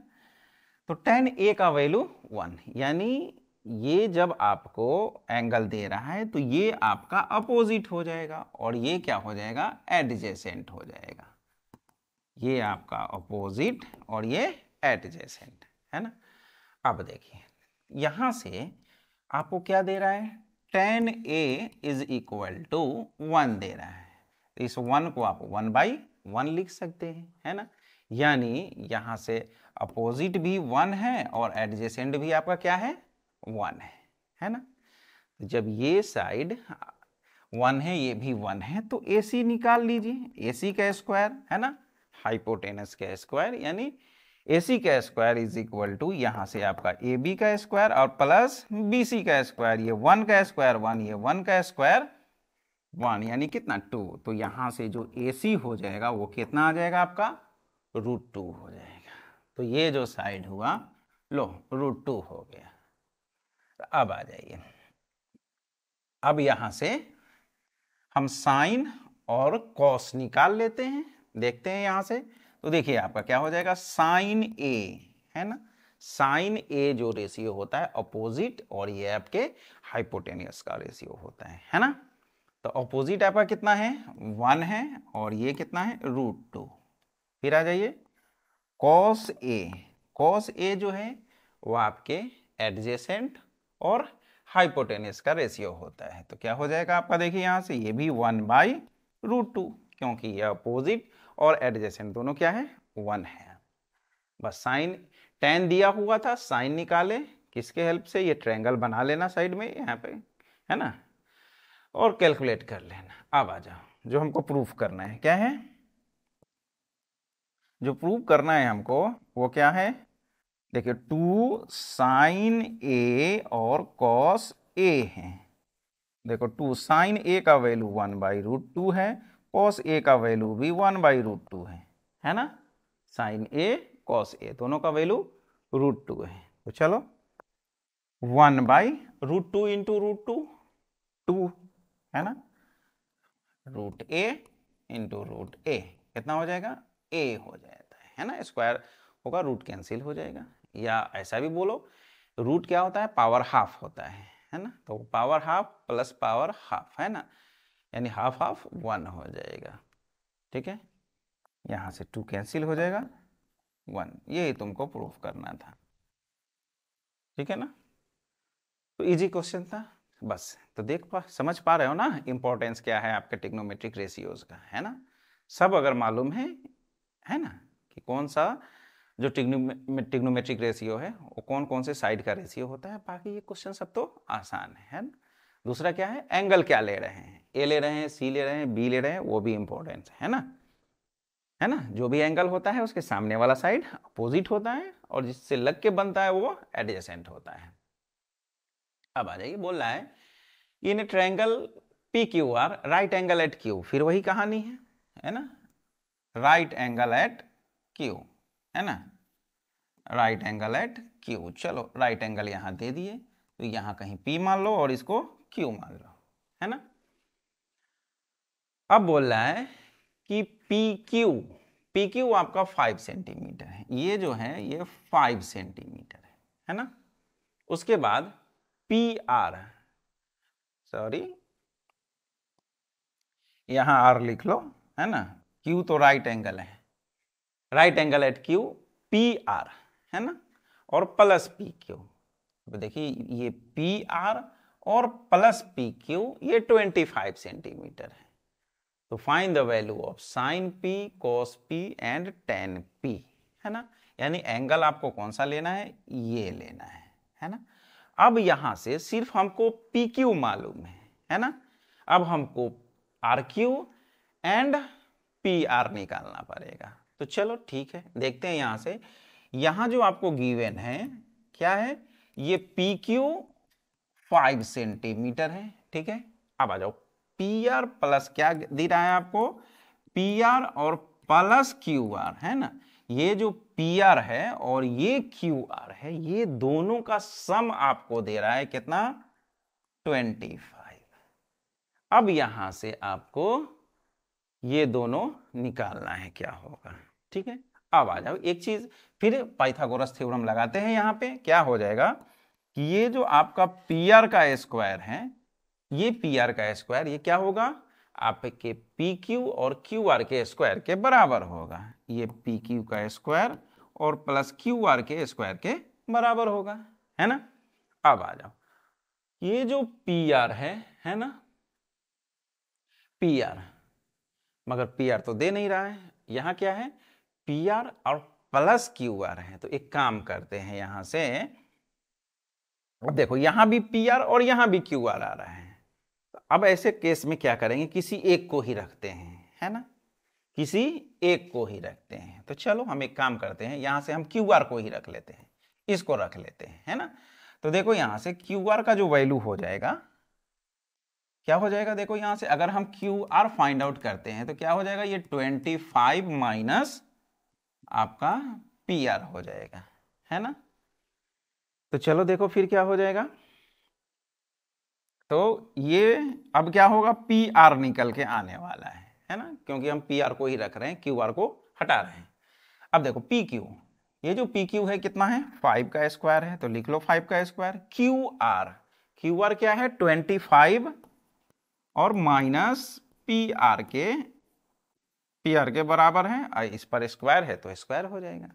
तो टेन ए का वैल्यू वन यानी ये जब आपको एंगल दे रहा है तो ये आपका अपोजिट हो जाएगा और ये क्या हो जाएगा एडजेसेंट हो जाएगा ये आपका अपोजिट और ये एडजेसेंट है ना अब देखिए यहां से आपको क्या दे रहा है tan A is equal to one दे रहा है इस वन को आप वन बाई वन लिख सकते हैं है ना यानी यहाँ से अपोजिट भी वन है और एडजेसेंट भी आपका क्या है वन है है ना तो जब ये साइड वन है ये भी वन है तो ए सी निकाल लीजिए ए सी का स्क्वायर है ना हाइपोटेनस का स्क्वायर यानी ए सी का स्क्वायर इज इक्वल टू यहाँ से आपका ए बी का स्क्वायर और प्लस बी सी का स्क्वायर ये वन का स्क्वायर वन ये वन का स्क्वायर वन यानी कितना टू तो यहाँ से जो ए सी हो जाएगा वो कितना आ जाएगा आपका रूट टू हो जाएगा तो ये जो साइड हुआ लो रूट टू हो गया तो अब आ जाइए अब यहाँ से हम साइन और कॉस निकाल लेते हैं देखते हैं यहाँ से तो देखिए आपका क्या हो जाएगा साइन ए है ना साइन ए जो रेशियो होता है अपोजिट और ये आपके हाइपोटेनियस का रेशियो होता है है ना तो ऑपोजिट आपका कितना है वन है और ये कितना है रूट टू फिर आ जाइए कॉस ए कॉस ए जो है वो आपके एडजेसेंट और हाइपोटेनिस का रेशियो होता है तो क्या हो जाएगा आपका देखिए यहाँ से ये भी वन बाई रूट टू क्योंकि ये अपोजिट और एडजेसेंट दोनों क्या है वन है बस साइन टेन दिया हुआ था साइन निकाले किसके हेल्प से ये ट्रेंगल बना लेना साइड में यहाँ पे है ना और कैलकुलेट कर लेना अब आ जाओ जो हमको प्रूफ करना है क्या है जो प्रूफ करना है हमको वो क्या है देखिए टू साइन ए और कॉस ए है देखो टू साइन ए का value one by root two है कॉस ए का वैल्यू भी वन बाई रूट टू है है ना साइन ए कॉस ए दोनों का वैल्यू रूट टू है तो चलो one by root two into root two two है ना root A into root A कितना हो जाएगा ए हो जाता है है ना स्क्वायर होगा रूट कैंसिल हो जाएगा या ऐसा भी बोलो रूट क्या होता है पावर हाफ होता है है ना तो power half plus power half है ना यानी हाफ हाफ वन हो जाएगा ठीक है यहाँ से टू कैंसिल हो जाएगा वन यही तुमको प्रूफ करना था ठीक है ना तो इजी क्वेश्चन था बस तो देख पा समझ पा रहे हो ना इम्पोर्टेंस क्या है आपके टिक्नोमेट्रिक रेशियोज का है ना सब अगर मालूम है है ना कि कौन सा जो टिक्नोमेट्रिक रेशियो है वो कौन कौन से साइड का रेशियो होता है बाकी ये क्वेश्चन सब तो आसान है है ना दूसरा क्या है एंगल क्या ले रहे हैं ए ले रहे हैं सी ले रहे हैं बी ले रहे हैं वो भी इम्पोर्टेंस है ना है ना जो भी एंगल होता है उसके सामने वाला साइड अपोजिट होता है और जिससे लग के बनता है वो एडजेसेंट होता है अब आ जाइए बोल रहा है in a triangle P Q R right angle at Q फिर वही कहानी है है ना राइट एंगल एट क्यू है ना राइट एंगल एट क्यू चलो राइट एंगल यहां दे दिए तो यहां कहीं पी मान लो और इसको क्यू मान लो है ना अब बोल रहा है कि पी क्यू पी क्यू आपका फाइव सेंटीमीटर है ये जो है ये फाइव सेंटीमीटर है है ना उसके बाद पी आर सॉरी यहां आर लिख लो है ना क्यू तो राइट एंगल है right angle at Q P R है ना और प्लस पी क्यू तो देखिए ये पी आर और प्लस पी क्यू ये 25 सेंटीमीटर है तो find the value of sine P cos P and tan P है ना यानी एंगल आपको कौन सा लेना है ये लेना है है ना अब यहां से सिर्फ हमको पी क्यू मालूम है है ना अब हमको R Q and P R निकालना पड़ेगा तो चलो ठीक है देखते हैं यहां से यहां जो आपको गिवन है क्या है ये पी क्यू फाइव सेंटीमीटर है ठीक है अब आ जाओ पी आर प्लस क्या दे रहा है आपको पी आर और प्लस क्यू आर है ना ये जो पी आर है और ये क्यू आर है ये दोनों का सम आपको दे रहा है कितना ट्वेंटी फाइव अब यहां से आपको ये दोनों निकालना है क्या होगा ठीक है अब आ जाओ एक चीज फिर पाइथागोरस थ्योरम लगाते हैं यहां पे क्या हो जाएगा कि ये जो आपका पी आर का स्क्वायर है ये पी आर का स्क्वायर ये क्या होगा आपके पी क्यू और क्यू आर के स्क्वायर के बराबर होगा ये पी क्यू का स्क्वायर और प्लस क्यू आर के स्क्वायर के बराबर होगा है ना अब आ जाओ ये जो पी आर है है ना पी आर मगर पी आर तो दे नहीं रहा है यहां क्या है पी आर और प्लस क्यू आर है तो एक काम करते हैं यहां से अब देखो यहां भी पी आर और यहां भी क्यू आर आ रहा है अब ऐसे केस में क्या करेंगे किसी एक को ही रखते हैं है ना किसी एक को ही रखते हैं तो चलो हम एक काम करते हैं यहाँ से हम क्यू आर को ही रख लेते हैं इसको रख लेते हैं है ना तो देखो यहाँ से क्यू आर का जो वैल्यू हो जाएगा क्या हो जाएगा देखो यहाँ से अगर हम क्यू आर फाइंड आउट करते हैं तो क्या हो जाएगा ये ट्वेंटी फाइव माइनस आपका पी आर हो जाएगा है ना तो चलो देखो फिर क्या हो जाएगा तो ये अब क्या होगा पी आर निकल के आने वाला है है ना क्योंकि हम पी आर को ही रख रहे हैं क्यू आर को हटा रहे हैं अब देखो पी क्यू ये जो पी क्यू है कितना है फाइव का स्क्वायर है तो लिख लो फाइव का square Q R Q R क्या है ट्वेंटी फाइव और माइनस पी आर के पी आर के बराबर है इस पर स्क्वायर है तो स्क्वायर हो जाएगा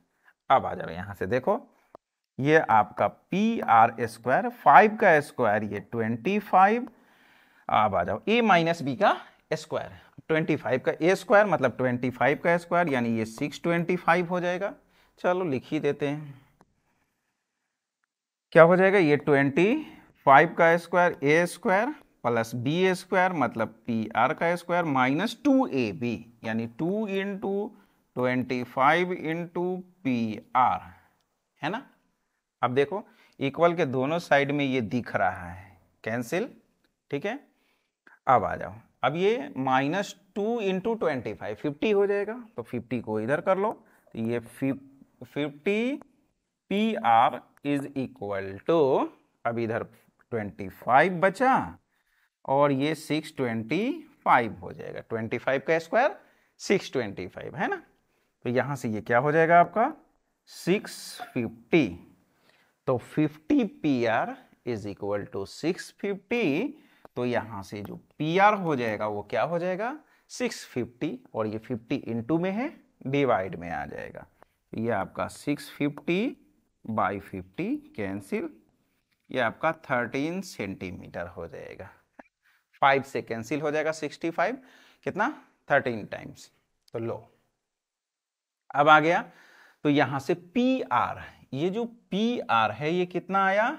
अब आ जाओ यहाँ से देखो ये आपका पी आर स्क्वायर फाइव का स्क्वायर ये ट्वेंटी फाइव अब आ जाओ ए माइनस बी का स्क्वायर ट्वेंटी फाइव का ए स्क्वायर मतलब ट्वेंटी फाइव का स्क्वायर यानी ये सिक्स ट्वेंटी फाइव हो जाएगा चलो लिख ही देते हैं क्या हो जाएगा ये ट्वेंटी फाइव का square A square plus B square मतलब पी आर का square minus two A B यानी two into twenty five into P R है ना अब देखो इक्वल के दोनों साइड में ये दिख रहा है कैंसिल ठीक है अब आ जाओ अब ये minus two into twenty five fifty हो जाएगा तो फिफ्टी को इधर कर लो तो ये fifty P R is equal to अब इधर ट्वेंटी फाइव बचा और ये सिक्स ट्वेंटी फाइव हो जाएगा ट्वेंटी फाइव का स्क्वायर सिक्स ट्वेंटी फाइव है ना तो यहाँ से ये क्या हो जाएगा आपका सिक्स फिफ्टी तो 50 P R is equal to six तो यहां से जो पी आर हो जाएगा वो क्या हो जाएगा 650 और ये 50 इंटू में है डिवाइड में आ जाएगा ये आपका 650 फिफ्टी बाई फिफ्टी कैंसिल ये आपका 13 सेंटीमीटर हो जाएगा 5 से कैंसिल हो जाएगा 65 कितना 13 टाइम्स तो लो अब आ गया तो यहां से पी आर ये जो पी आर है ये कितना आया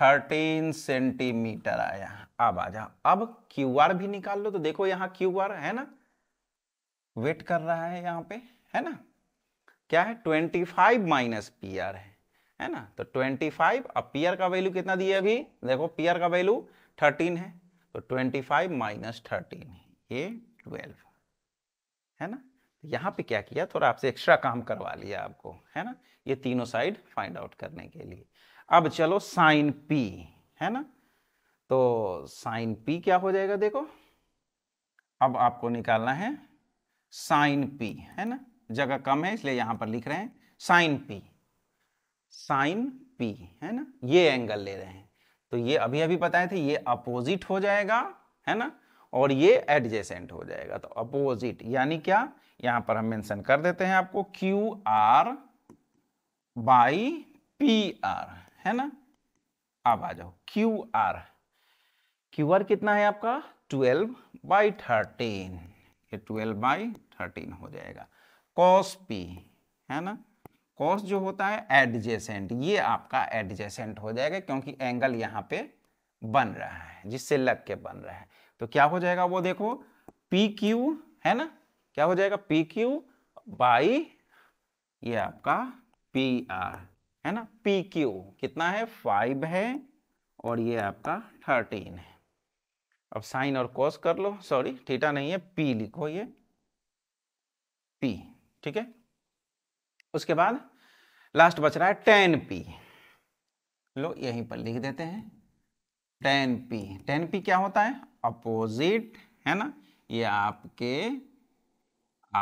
थर्टीन सेंटीमीटर आया अब आ जा अब क्यू आर भी निकाल लो तो देखो यहाँ क्यू आर है ना वेट कर रहा है यहाँ पे है ना क्या है twenty five minus P R है है ना तो ट्वेंटी फाइव अब पी आर का वैल्यू कितना दिया अभी देखो पी आर का वैल्यू थर्टीन है तो ट्वेंटी फाइव माइनस थर्टीन ये ट्वेल्व है ना यहाँ पे क्या किया थोड़ा आपसे एक्स्ट्रा काम करवा लिया आपको है ना ये तीनों साइड फाइंड आउट करने के लिए अब चलो साइन पी है ना तो साइन पी क्या हो जाएगा देखो अब आपको निकालना है साइन पी है ना जगह कम है इसलिए यहां पर लिख रहे हैं साइन पी साइन पी है ना ये एंगल ले रहे हैं तो ये अभी अभी बताए थे ये अपोजिट हो जाएगा है ना और ये एडजेसेंट हो जाएगा तो अपोजिट यानी क्या यहां पर हम मेंशन कर देते हैं आपको Q R by P R है ना अब आ जाओ क्यू आर क्यू आर कितना है आपका ट्वेल्व बाई थर्टीन ये ट्वेल्व बाई थर्टीन हो जाएगा कॉस पी है ना कॉस जो होता है एडजेसेंट ये आपका एडजेसेंट हो जाएगा क्योंकि एंगल यहाँ पे बन रहा है जिससे लग के बन रहा है तो क्या हो जाएगा वो देखो पी क्यू है ना क्या हो जाएगा पी क्यू बाई ये आपका पी आर है ना पी क्यू कितना है फाइव है और ये आपका थर्टीन है अब साइन और कॉस कर लो सॉरी थीटा नहीं है पी लिखो ये पी ठीक है उसके बाद लास्ट बच रहा है टेन पी लो यहीं पर लिख देते हैं टेन पी टेन पी क्या होता है अपोजिट है ना ये आपके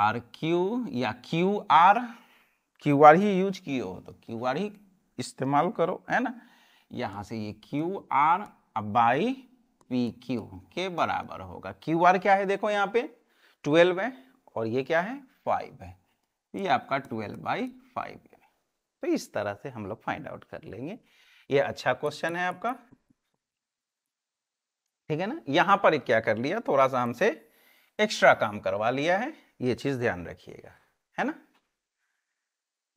आर क्यू या क्यू आर क्यू आर ही यूज किए हो तो क्यू आर ही इस्तेमाल करो है ना यहाँ से ये Q R by P Q के बराबर होगा क्यू आर क्या है देखो यहाँ पे ट्वेल्व है और ये क्या है फाइव है ये आपका ट्वेल्व बाई फाइव है तो इस तरह से हम लोग फाइंड आउट कर लेंगे ये अच्छा क्वेश्चन है आपका ठीक है ना यहाँ पर क्या कर लिया थोड़ा सा हमसे एक्स्ट्रा काम करवा लिया है ये चीज़ ध्यान रखिएगा है ना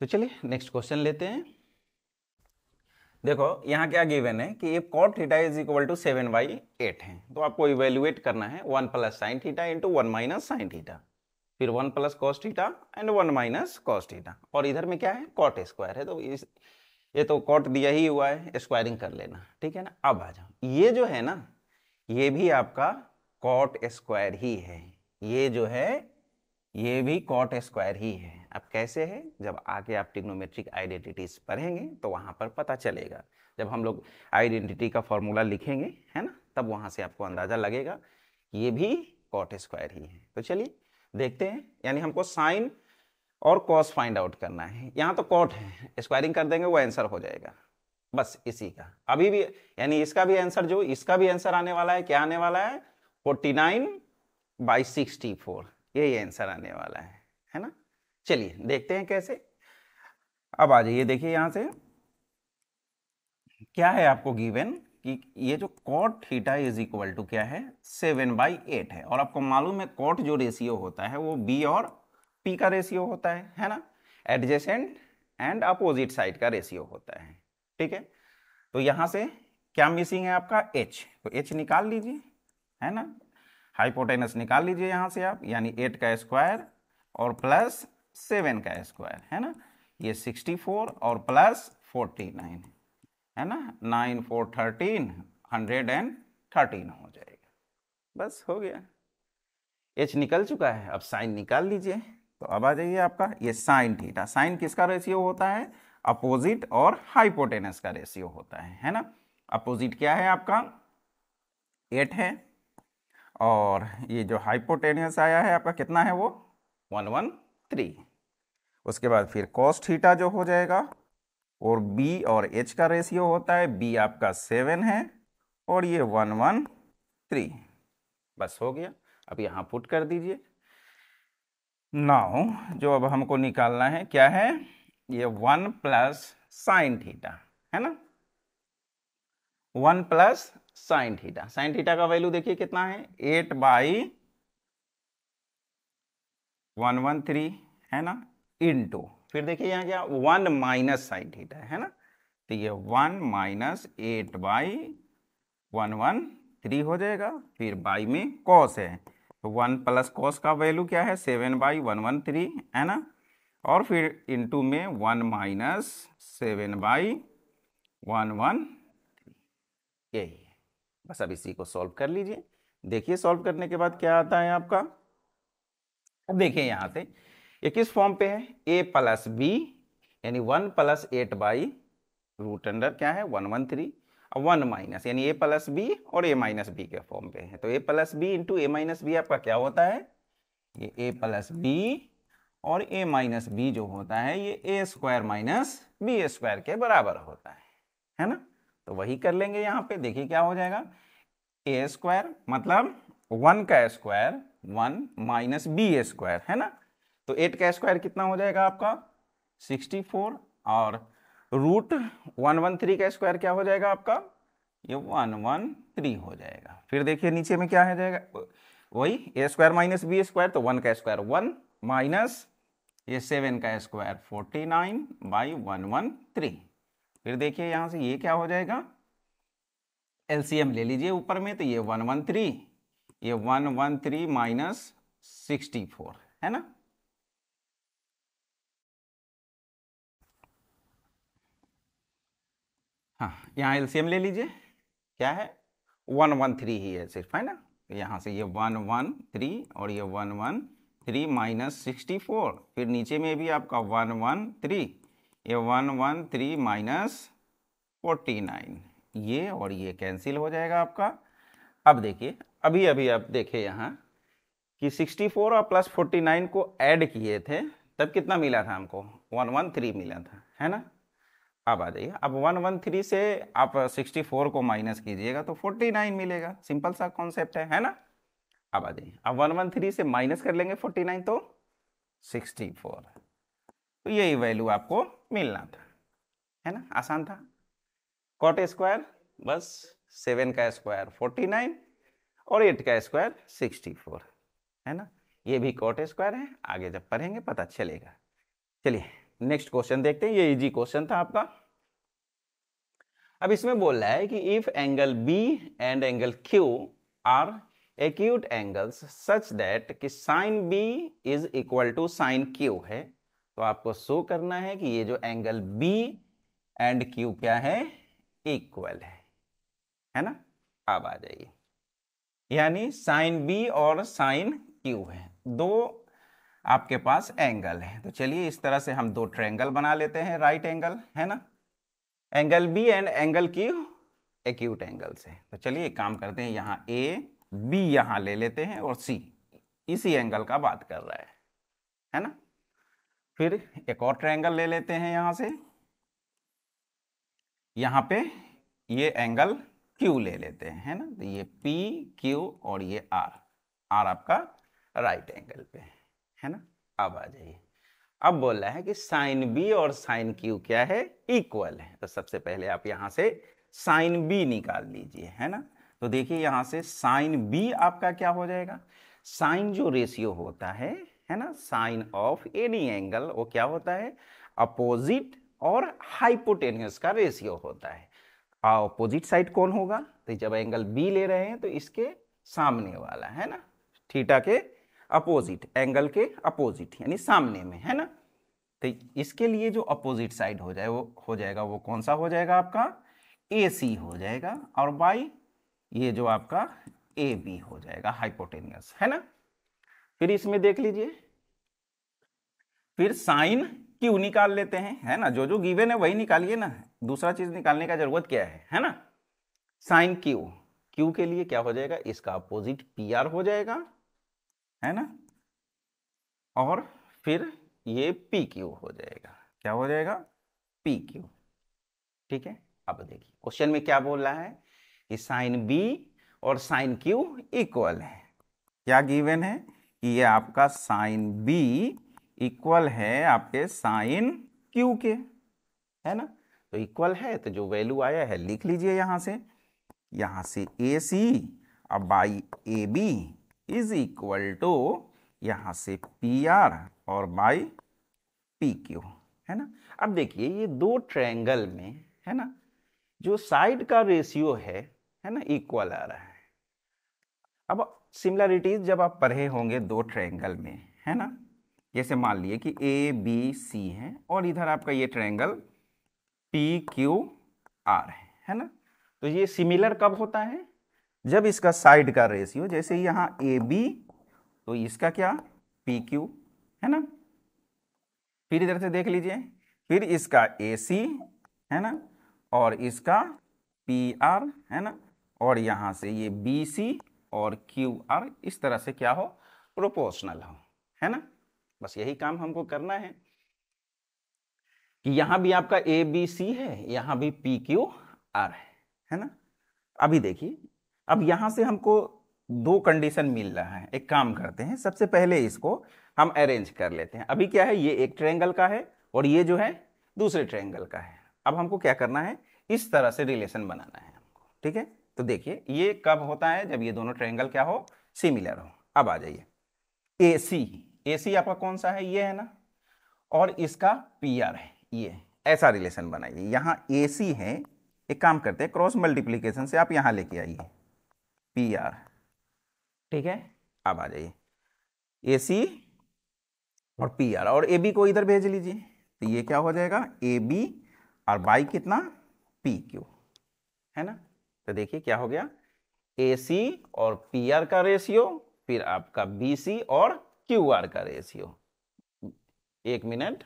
तो चलिए नेक्स्ट क्वेश्चन लेते हैं देखो यहाँ क्या गिवन है कि if cot theta is equal to seven by eight है तो आपको इवेल्युएट करना है one plus sine theta into one minus sine theta फिर one plus cos theta and one minus cos theta और इधर में क्या है कॉट स्क्वायर है तो इस ये तो कॉट दिया ही हुआ है स्क्वायरिंग कर लेना ठीक है ना अब आ जाओ ये जो है ना ये भी आपका कॉट स्क्वायर ही है ये जो है ये भी कॉट स्क्वायर ही है अब कैसे है जब आगे आप टिग्नोमेट्रिक आइडेंटिटीज पढ़ेंगे तो वहाँ पर पता चलेगा जब हम लोग आइडेंटिटी का फॉर्मूला लिखेंगे है ना तब वहाँ से आपको अंदाज़ा लगेगा ये भी कॉट स्क्वायर ही है तो चलिए देखते हैं यानी हमको साइन और कॉस फाइंड आउट करना है यहाँ तो कॉट है स्क्वायरिंग कर देंगे वो आंसर हो जाएगा बस इसी का अभी भी यानी इसका भी आंसर जो इसका भी आंसर आने वाला है क्या आने वाला है forty nine by sixty four यही आंसर आने वाला है है ना चलिए देखते हैं कैसे अब आ जाइए देखिए यहां से क्या है आपको गिवन कि ये जो cot theta is equal to क्या है सेवन बाई एट है और आपको मालूम है कॉट जो रेशियो होता है वो बी और पी का रेशियो होता है है ना एडजेसेंट एंड अपोजिट साइड का रेशियो होता है ठीक है तो यहां से क्या मिसिंग है आपका एच तो एच निकाल लीजिए है ना हाइपोटेनस निकाल लीजिए यहाँ से आप यानी एट का स्क्वायर और प्लस सेवन का स्क्वायर है ना ये सिक्सटी फोर और प्लस फोर्टी नाइन है ना nine four thirteen hundred and thirteen हो जाएगा बस हो गया एच निकल चुका है अब साइन निकाल लीजिए तो अब आ जाइए आपका ये साइन थीटा साइन किसका रेशियो होता है अपोजिट और हाइपोटेनस का रेशियो होता है है ना अपोजिट क्या है आपका एट है और ये जो हाइपोटेनियस आया है आपका कितना है वो वन वन थ्री उसके बाद फिर कॉस्ट थीटा जो हो जाएगा और बी और एच का रेशियो होता है बी आपका सेवन है और ये वन वन थ्री बस हो गया अब यहाँ पुट कर दीजिए नाउ जो अब हमको निकालना है क्या है ये वन प्लस साइन थीटा है ना one plus sine theta sine theta का वैल्यू देखिए कितना है eight by one one three है ना इंटू फिर देखिए यहाँ क्या वन माइनस साइन थीटा है ना तो ये one minus eight by one one three हो जाएगा फिर बाई में कॉस है तो वन प्लस कॉस का वैल्यू क्या है seven by one one three है ना और फिर इंटू में one minus seven by one one three यही बस अब इसी को सॉल्व कर लीजिए देखिए सॉल्व करने के बाद क्या आता है आपका अब देखिए यहाँ से ये किस फॉर्म पे है ए प्लस बी यानी one plus eight by root under क्या है वन वन थ्री अब वन माइनस यानी ए प्लस बी और ए माइनस बी के फॉर्म पे है तो A plus B into A minus B आपका क्या होता है ये ए प्लस बी और ए माइनस बी जो होता है ये A square minus B square के बराबर होता है है ना तो वही कर लेंगे यहाँ पे देखिए क्या हो जाएगा ए स्क्वायर मतलब वन का square one minus B square है ना तो एट का स्क्वायर कितना हो जाएगा आपका सिक्सटी फोर और रूट वन वन थ्री का स्क्वायर क्या हो जाएगा आपका ये वन वन थ्री हो जाएगा फिर देखिए नीचे में क्या हो जाएगा वही A square minus B square तो वन का स्क्वायर वन माइनस ये सेवन का square forty nine by one one three फिर देखिए यहां से ये क्या हो जाएगा एलसीएम ले लीजिए ऊपर में तो ये वन वन थ्री ये one one three minus sixty four है ना हाँ यहाँ एलसीएम ले लीजिए क्या है वन वन थ्री ही है सिर्फ है ना तो यहाँ से ये वन वन थ्री और ये one one three minus sixty four फिर नीचे में भी आपका वन वन थ्री ये one one three minus forty nine ये और ये कैंसिल हो जाएगा आपका अब देखिए अभी अभी आप देखे यहाँ कि सिक्सटी फोर और प्लस फोर्टी नाइन को ऐड किए थे तब कितना मिला था हमको वन वन थ्री मिला था है ना अब आ जाइए अब वन वन थ्री से आप सिक्सटी फोर को माइनस कीजिएगा तो फोर्टी नाइन मिलेगा सिंपल सा कॉन्सेप्ट है है ना अब आ जाइए अब वन वन थ्री से माइनस कर लेंगे फोर्टी नाइन तो सिक्सटी फोर तो यही वैल्यू आपको मिलना था है ना आसान था कॉट स्क्वायर बस सेवन का स्क्वायर फोर्टी नाइन और एट का स्क्वायर सिक्सटी फोर है ना ये भी कॉट स्क्वायर है आगे जब पढ़ेंगे पता चलेगा चलिए नेक्स्ट क्वेश्चन देखते हैं ये इजी क्वेश्चन था आपका अब इसमें बोल रहा है कि if angle B and angle Q R acute angles such that कि sine B is equal to sine Q है तो आपको शो करना है कि ये जो एंगल बी एंड क्यू क्या है इक्वल है है ना अब आ जाइए यानी साइन बी और साइन क्यू है दो आपके पास एंगल है तो चलिए इस तरह से हम दो ट्रेंगल बना लेते हैं राइट एंगल है ना angle B and angle Q acute angle से तो चलिए काम करते हैं यहाँ ए बी यहाँ ले लेते हैं और सी इसी एंगल का बात कर रहा है है ना फिर एक और ट्रायंगल ले लेते हैं यहां से यहाँ पे ये एंगल Q ले लेते हैं है ना तो ये P, Q और ये R R आपका राइट एंगल पे है ना अब आ जाइए अब बोल रहा है कि साइन B और साइन Q क्या है इक्वल है तो सबसे पहले आप यहाँ से साइन B निकाल लीजिए है ना तो देखिए यहां से साइन B आपका क्या हो जाएगा साइन जो रेशियो होता है है ना साइन ऑफ एनी एंगल वो क्या होता है अपोजिट और हाइपोटेनियस का रेशियो होता है अपोजिट साइड कौन होगा तो जब एंगल बी ले रहे हैं तो इसके सामने वाला है ना थीटा के अपोजिट एंगल के अपोजिट यानी सामने में है ना तो इसके लिए जो अपोजिट साइड हो जाए वो हो जाएगा वो कौन सा हो जाएगा आपका ए सी हो जाएगा और बाई ये जो आपका ए बी हो जाएगा हाइपोटेनियस है ना फिर इसमें देख लीजिए फिर साइन क्यू निकाल लेते हैं है ना जो जो गिवेन है वही निकालिए ना दूसरा चीज निकालने का जरूरत क्या है है ना साइन क्यू क्यू के लिए क्या हो जाएगा इसका अपोजिट पी आर हो जाएगा है ना और फिर ये पी क्यू हो जाएगा क्या हो जाएगा पी क्यू ठीक है अब देखिए क्वेश्चन में क्या बोल रहा है कि साइन बी और साइन क्यू इक्वल है क्या गिवन है कि ये आपका साइन बी इक्वल है आपके साइन क्यू के है ना तो इक्वल है तो जो वैल्यू आया है लिख लीजिए यहां से यहां से ए सी अब by A B is equal to यहां से पी आर और बाई पी क्यू है ना अब देखिए ये दो ट्रायंगल में है ना जो साइड का रेशियो है है ना इक्वल आ रहा है अब सिमिलरिटीज जब आप पढ़े होंगे दो ट्रायंगल में है ना जैसे मान लिए कि ए बी सी है और इधर आपका ये ट्रायंगल पी क्यू आर है है ना तो ये सिमिलर कब होता है जब इसका साइड का रेशियो जैसे यहाँ ए बी तो इसका क्या पी क्यू है ना फिर इधर से देख लीजिए फिर इसका ए सी है ना और इसका पी आर है ना और यहाँ से ये बी सी और क्यू आर इस तरह से क्या हो प्रोपोर्शनल हो है ना बस यही काम हमको करना है कि यहां भी आपका ए बी सी है यहां भी पी क्यू आर है है ना अभी देखिए अब यहां से हमको दो कंडीशन मिल रहा है एक काम करते हैं सबसे पहले इसको हम अरेंज कर लेते हैं अभी क्या है ये एक ट्रेंगल का है और ये जो है दूसरे ट्रेंगल का है अब हमको क्या करना है इस तरह से रिलेशन बनाना है हमको ठीक है तो देखिए ये कब होता है जब ये दोनों ट्रायंगल क्या हो सिमिलर हो अब आ जाइए ए सी ए सी आपका कौन सा है ये है ना और इसका पी आर है ये ऐसा रिलेशन बनाइए यहाँ ए सी है एक काम करते हैं क्रॉस मल्टीप्लीकेशन से आप यहाँ लेके आइए पी आर ठीक है अब आ जाइए ए सी और पी आर और ए बी को इधर भेज लीजिए तो ये क्या हो जाएगा ए बी और बाई कितना पी क्यू है ना तो देखिए क्या हो गया ए सी और पी आर का रेशियो फिर आपका बी सी और क्यू आर का रेशियो एक मिनट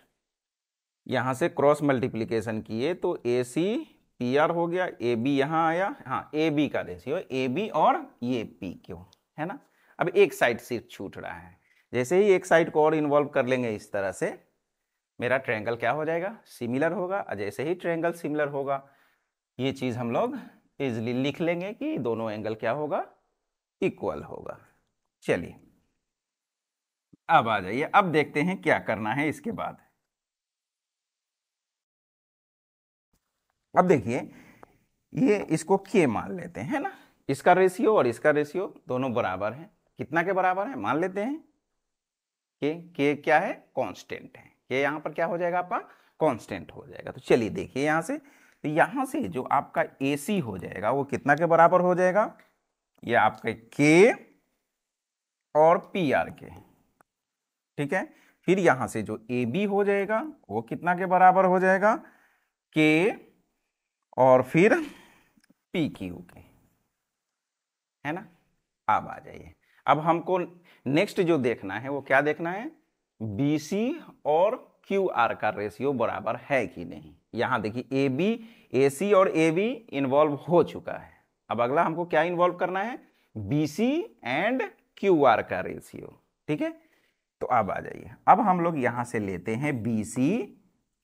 यहां से क्रॉस मल्टीप्लीकेशन किए तो ए सी आर हो गया ए बी यहाँ आया हाँ ए बी का रेशियो ए बी और ये पी क्यू है ना अब एक साइड सिर्फ छूट रहा है जैसे ही एक साइड को और इन्वॉल्व कर लेंगे इस तरह से मेरा ट्रैंगल क्या हो जाएगा सिमिलर होगा जैसे ही ट्रैंगल सिमिलर होगा ये चीज़ हम लोग इजली लिख लेंगे कि दोनों एंगल क्या होगा इक्वल होगा चलिए अब आ जाइए अब देखते हैं क्या करना है इसके बाद अब देखिए ये इसको के मान लेते हैं ना इसका रेशियो और इसका रेशियो दोनों बराबर है कितना के बराबर है मान लेते हैं के के क्या है कांस्टेंट है ये यहां पर क्या हो जाएगा आपका कांस्टेंट हो जाएगा तो चलिए देखिए यहां से तो यहाँ से जो आपका ए सी हो जाएगा वो कितना के बराबर हो जाएगा ये आपके के और पी आर के ठीक है फिर यहाँ से जो ए बी हो जाएगा वो कितना के बराबर हो जाएगा के और फिर पी क्यू के है ना अब आ जाइए अब हमको नेक्स्ट जो देखना है वो क्या देखना है बी सी और क्यू आर का रेशियो बराबर है कि नहीं यहाँ देखिए ए बी ए सी और ए बी इन्वॉल्व हो चुका है अब अगला हमको क्या इन्वॉल्व करना है B C and Q R का रेशियो ठीक है तो अब आ जाइए अब हम लोग यहाँ से लेते हैं बी सी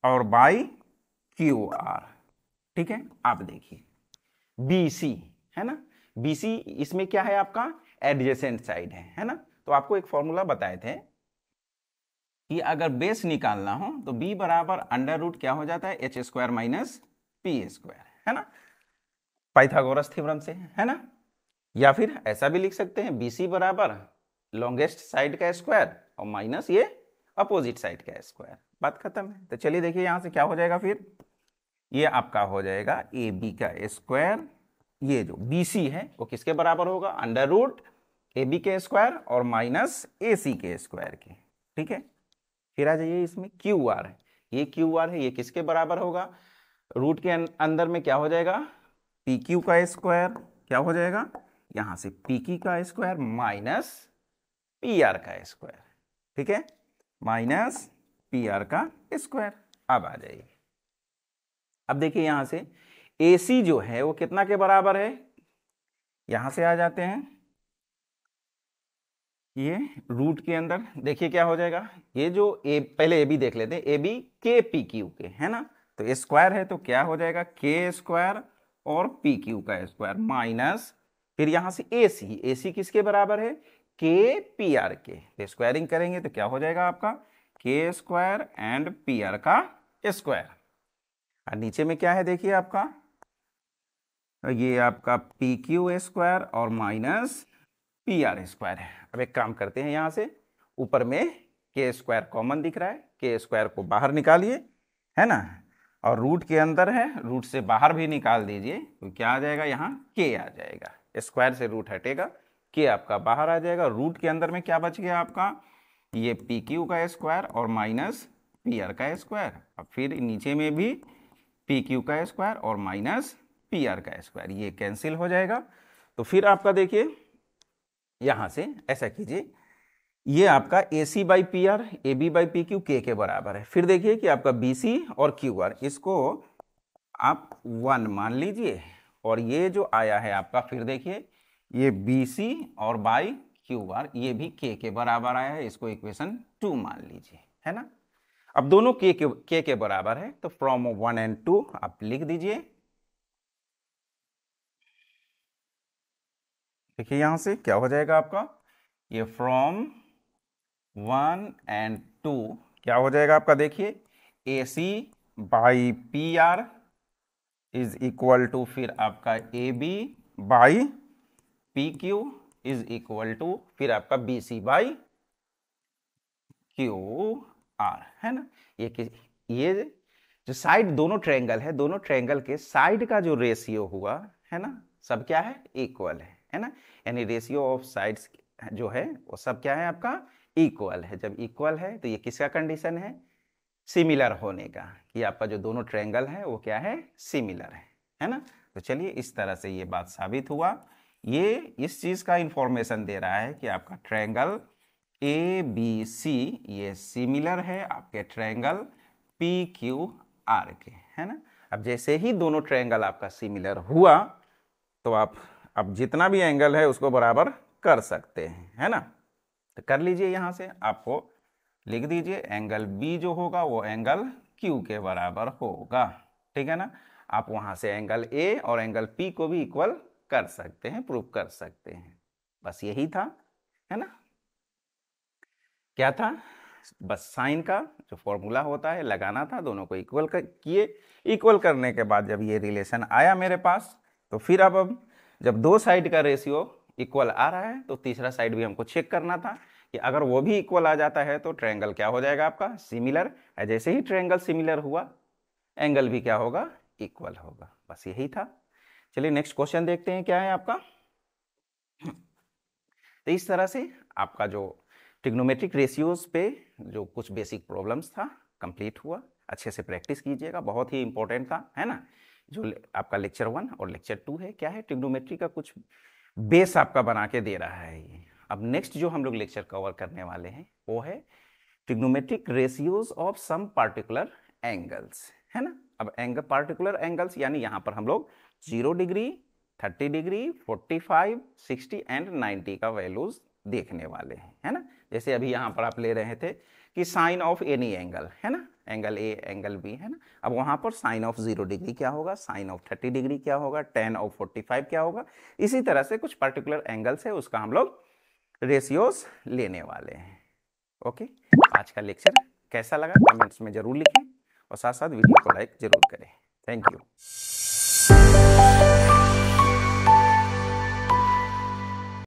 और बाई क्यू आर ठीक है आप देखिए बी सी है ना बी सी इसमें क्या है आपका एडजेसेंट साइड है है ना तो आपको एक फॉर्मूला बताए थे कि अगर बेस निकालना हो तो बी बराबर अंडर रूट क्या हो जाता है H square minus P square है ना पाइथागोरस थ्योरम से है ना या फिर ऐसा भी लिख सकते हैं बी सी बराबर लॉन्गेस्ट साइड का स्क्वायर और माइनस ये अपोजिट साइड का स्क्वायर बात खत्म है तो चलिए देखिए यहाँ से क्या हो जाएगा फिर ये आपका हो जाएगा ए बी का स्क्वायर ये जो बी सी है वो किसके बराबर होगा अंडर रूट ए बी के स्क्वायर और माइनस ए सी के स्क्वायर के ठीक है फिर आ जाइए इसमें क्यू आर है ये क्यू आर है ये किसके बराबर होगा रूट के अंदर में क्या हो जाएगा पी क्यू का स्क्वायर क्या हो जाएगा यहां से पी की का स्क्वायर माइनस पी आर का स्क्वायर ठीक है माइनस पी आर का स्क्वायर अब आ जाइए अब देखिए यहां से ए सी जो है वो कितना के बराबर है यहां से आ जाते हैं ये रूट के अंदर देखिए क्या हो जाएगा ये जो ए पहले ए बी देख लेते हैं ए बी के पी क्यू के है ना तो स्क्वायर है तो क्या हो जाएगा के स्क्वायर और पी क्यू का स्क्वायर माइनस फिर यहां से ए सी ए सी किसके बराबर है के पी आर के स्क्वायरिंग करेंगे तो क्या हो जाएगा आपका के स्क्वायर एंड पी आर का स्क्वायर और नीचे में क्या है देखिए आपका ये आपका पी क्यू स्क्वायर और माइनस पी आर स्क्वायर है अब एक काम करते हैं यहाँ से ऊपर में के स्क्वायर कॉमन दिख रहा है के स्क्वायर को बाहर निकालिए है ना और रूट के अंदर है रूट से बाहर भी निकाल दीजिए तो क्या आ जाएगा यहाँ के आ जाएगा स्क्वायर से रूट हटेगा के आपका बाहर आ जाएगा रूट के अंदर में क्या बच गया आपका ये पी क्यू का स्क्वायर और माइनस पी आर का स्क्वायर और फिर नीचे में भी पी क्यू का स्क्वायर और माइनस पी आर का स्क्वायर ये कैंसिल हो जाएगा तो फिर आपका देखिए यहाँ से ऐसा कीजिए ये आपका A C by P R A B by P Q के के बराबर है फिर देखिए कि आपका बी सी और क्यू आर इसको आप वन मान लीजिए और ये जो आया है आपका फिर देखिए ये बी सी और बाई क्यू आर ये भी के के बराबर आया है इसको इक्वेशन टू मान लीजिए है ना अब दोनों के के के के बराबर है तो फ्रॉम वन एंड टू आप लिख दीजिए देखिए यहाँ से क्या हो जाएगा आपका ये फ्रॉम वन एंड टू क्या हो जाएगा आपका देखिए A C by P R is equal to फिर आपका A B by P Q is equal to फिर आपका B C by Q R है ना ये किस ये जो साइड दोनों ट्रायंगल है दोनों ट्रायंगल के साइड का जो रेशियो हुआ है ना सब क्या है इक्वल है है ना यानी रेशियो ऑफ साइड्स जो है वो सब क्या है आपका इक्वल है जब इक्वल है तो ये किसका कंडीशन है सिमिलर होने का कि आपका जो दोनों ट्रेंगल है वो क्या है सिमिलर है है ना तो चलिए इस तरह से ये बात साबित हुआ ये इस चीज़ का इंफॉर्मेशन दे रहा है कि आपका ट्रैंगल ए बी सी ये सिमिलर है आपके ट्रैंगल पी क्यू आर के है ना अब जैसे ही दोनों ट्रैंगल आपका सिमिलर हुआ तो आप अब जितना भी एंगल है उसको बराबर कर सकते हैं है ना तो कर लीजिए यहाँ से आपको लिख दीजिए एंगल बी जो होगा वो एंगल क्यू के बराबर होगा ठीक है ना आप वहाँ से एंगल ए और एंगल पी को भी इक्वल कर सकते हैं प्रूव कर सकते हैं बस यही था है ना क्या था बस साइन का जो फॉर्मूला होता है लगाना था दोनों को इक्वल कर किए इक्वल करने के बाद जब ये रिलेशन आया मेरे पास तो फिर अब अब जब दो साइड का रेशियो इक्वल आ रहा है तो तीसरा साइड भी हमको चेक करना था कि अगर वो भी इक्वल आ जाता है तो ट्रायंगल क्या हो जाएगा आपका सिमिलर जैसे ही ट्रायंगल सिमिलर हुआ एंगल भी क्या होगा इक्वल होगा बस यही था चलिए नेक्स्ट क्वेश्चन देखते हैं क्या है आपका तो इस तरह से आपका जो टिग्नोमेट्रिक रेशियोज पे जो कुछ बेसिक प्रॉब्लम्स था कंप्लीट हुआ अच्छे से प्रैक्टिस कीजिएगा बहुत ही इंपॉर्टेंट था है ना जो आपका लेक्चर वन और लेक्चर टू है क्या है ट्रिग्नोमेट्री का कुछ बेस आपका बना के दे रहा है ये अब नेक्स्ट जो हम लोग लेक्चर कवर करने वाले हैं वो है trigonometric ratios of some particular angles है ना अब एंगल पार्टिकुलर एंगल्स यानी यहाँ पर हम लोग zero degree thirty degree forty five sixty and ninety का वैल्यूज देखने वाले हैं है ना जैसे अभी यहाँ पर आप ले रहे थे कि साइन ऑफ एनी एंगल है ना एंगल ए एंगल बी है ना अब वहाँ पर साइन ऑफ जीरो डिग्री क्या होगा साइन ऑफ थर्टी डिग्री क्या होगा टेन ऑफ फोर्टी फाइव क्या होगा इसी तरह से कुछ पर्टिकुलर एंगल्स है उसका हम लोग रेशियोज लेने वाले हैं ओके आज का लेक्चर कैसा लगा कमेंट्स में जरूर लिखें और साथ साथ वीडियो को लाइक जरूर करें थैंक यू